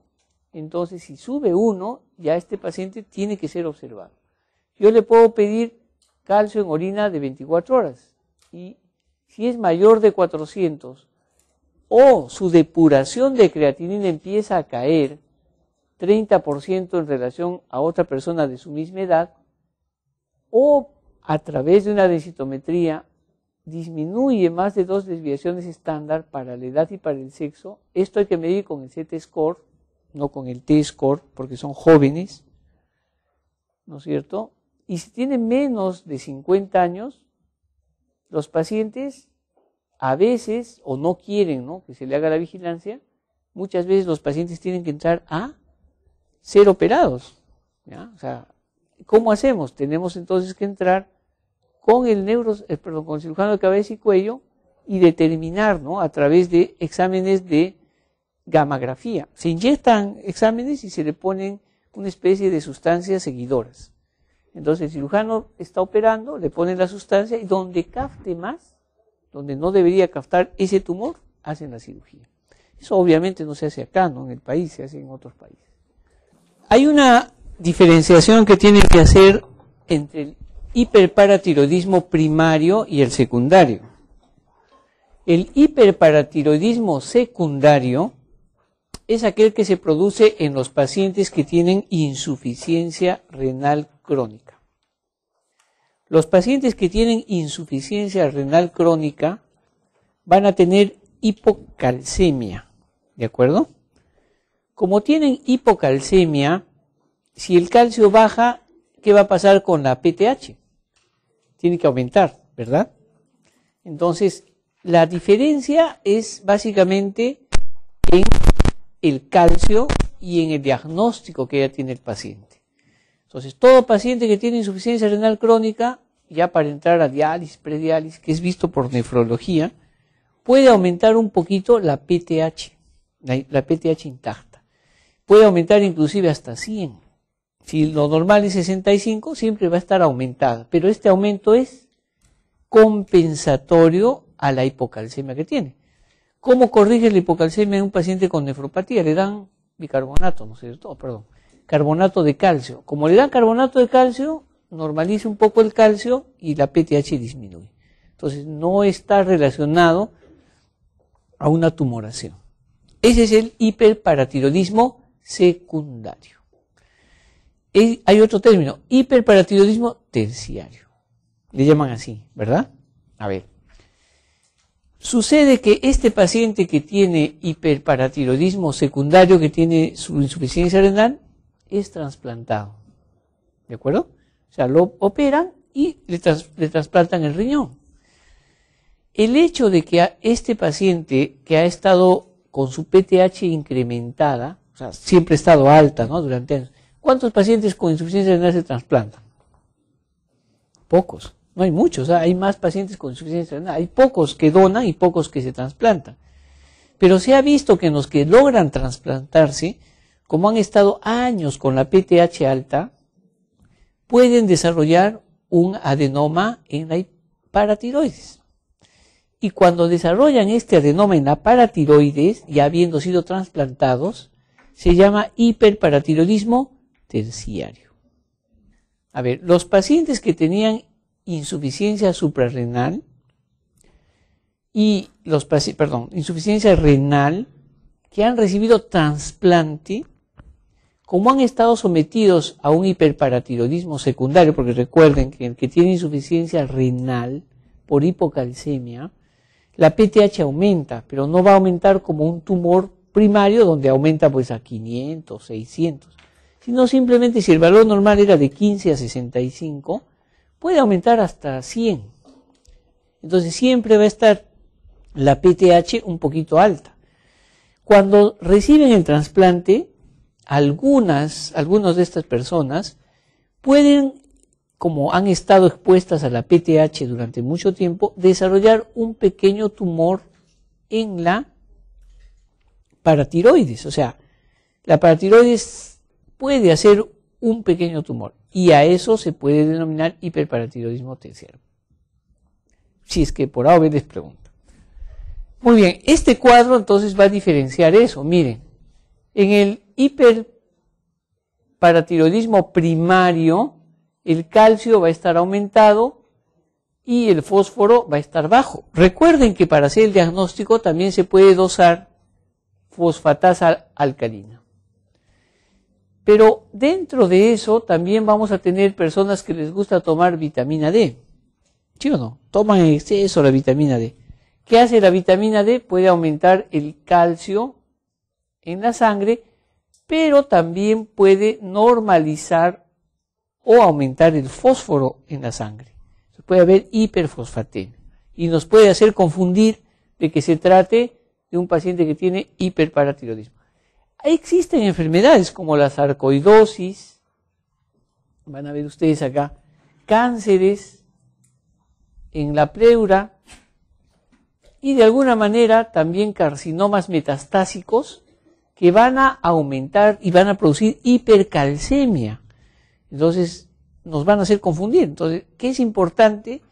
entonces si sube 1, ya este paciente tiene que ser observado. Yo le puedo pedir calcio en orina de 24 horas y si es mayor de 400 o su depuración de creatinina empieza a caer, 30% en relación a otra persona de su misma edad, o a través de una densitometría disminuye más de dos desviaciones estándar para la edad y para el sexo. Esto hay que medir con el Z-score, no con el T-score, porque son jóvenes, ¿no es cierto? Y si tienen menos de 50 años, los pacientes a veces, o no quieren que se le haga la vigilancia, muchas veces los pacientes tienen que entrar a ser operados. ¿ya? O sea, ¿cómo hacemos? Tenemos entonces que entrar con el neuro, eh, perdón, con cirujano de cabeza y cuello y determinar, ¿no? A través de exámenes de gamografía. Se inyectan exámenes y se le ponen una especie de sustancias seguidoras. Entonces el cirujano está operando, le ponen la sustancia y donde capte más, donde no debería captar ese tumor, hacen la cirugía. Eso obviamente no se hace acá, no en el país, se hace en otros países. Hay una diferenciación que tiene que hacer entre el hiperparatiroidismo primario y el secundario. El hiperparatiroidismo secundario es aquel que se produce en los pacientes que tienen insuficiencia renal crónica. Los pacientes que tienen insuficiencia renal crónica van a tener hipocalcemia, ¿de acuerdo? Como tienen hipocalcemia, si el calcio baja, ¿qué va a pasar con la PTH? Tiene que aumentar, ¿verdad? Entonces, la diferencia es básicamente en el calcio y en el diagnóstico que ya tiene el paciente. Entonces, todo paciente que tiene insuficiencia renal crónica, ya para entrar a diálisis, prediálisis, que es visto por nefrología, puede aumentar un poquito la PTH, la, la PTH intacta puede aumentar inclusive hasta 100. Si lo normal es 65, siempre va a estar aumentada, pero este aumento es compensatorio a la hipocalcemia que tiene. ¿Cómo corrige la hipocalcemia en un paciente con nefropatía? Le dan bicarbonato, no es cierto? Oh, perdón, carbonato de calcio. Como le dan carbonato de calcio, normaliza un poco el calcio y la PTH disminuye. Entonces no está relacionado a una tumoración. Ese es el hiperparatiroidismo secundario. hay otro término, hiperparatiroidismo terciario. Le llaman así, ¿verdad? A ver. Sucede que este paciente que tiene hiperparatiroidismo secundario, que tiene su insuficiencia renal, es trasplantado. ¿De acuerdo? O sea, lo operan y le, trasplantan el riñón. El hecho de que este paciente que ha estado con su PTH incrementada o sea, siempre ha estado alta, ¿no? Durante años. ¿Cuántos pacientes con insuficiencia renal se trasplantan? Pocos. No hay muchos. Hay más pacientes con insuficiencia renal. Hay pocos que donan y pocos que se trasplantan. Pero se ha visto que en los que logran trasplantarse, como han estado años con la PTH alta, pueden desarrollar un adenoma en la paratiroides. Y cuando desarrollan este adenoma en la paratiroides, ya habiendo sido trasplantados, se llama hiperparatiroidismo terciario. A ver, los pacientes que tenían insuficiencia suprarrenal y los pacientes, perdón, insuficiencia renal que han recibido trasplante, como han estado sometidos a un hiperparatiroidismo secundario, porque recuerden que el que tiene insuficiencia renal por hipocalcemia, la PTH aumenta, pero no va a aumentar como un tumor primario donde aumenta pues a 500, 600, sino simplemente si el valor normal era de 15 a 65, puede aumentar hasta 100. Entonces siempre va a estar la PTH un poquito alta. Cuando reciben el trasplante, algunas, algunas de estas personas pueden, como han estado expuestas a la PTH durante mucho tiempo, desarrollar un pequeño tumor en la paratiroides. O sea, la paratiroides puede hacer un pequeño tumor y a eso se puede denominar hiperparatiroidismo terciario. Si es que por ahora les pregunto. Muy bien, este cuadro entonces va a diferenciar eso. Miren, en el hiperparatiroidismo primario, el calcio va a estar aumentado y el fósforo va a estar bajo. Recuerden que para hacer el diagnóstico también se puede dosar fosfatasa alcalina. Pero dentro de eso también vamos a tener personas que les gusta tomar vitamina D. ¿Sí o no? Toman en exceso la vitamina D. ¿Qué hace la vitamina D? Puede aumentar el calcio en la sangre, pero también puede normalizar o aumentar el fósforo en la sangre. Puede haber hiperfosfatemia y nos puede hacer confundir de que se trate de un paciente que tiene hiperparatiroidismo. Existen enfermedades como la sarcoidosis, van a ver ustedes acá, cánceres en la pleura y de alguna manera también carcinomas metastásicos que van a aumentar y van a producir hipercalcemia. Entonces, nos van a hacer confundir. Entonces, ¿qué es importante?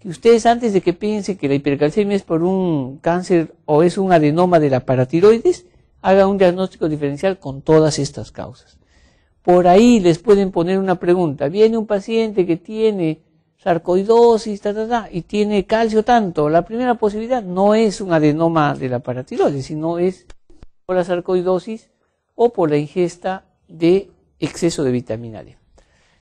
que ustedes antes de que piensen que la hipercalcemia es por un cáncer o es un adenoma de la paratiroides, hagan un diagnóstico diferencial con todas estas causas. Por ahí les pueden poner una pregunta. Viene un paciente que tiene sarcoidosis, ta, ta, ta, y tiene calcio tanto. La primera posibilidad no es un adenoma de la paratiroides, sino es por la sarcoidosis o por la ingesta de exceso de vitamina D.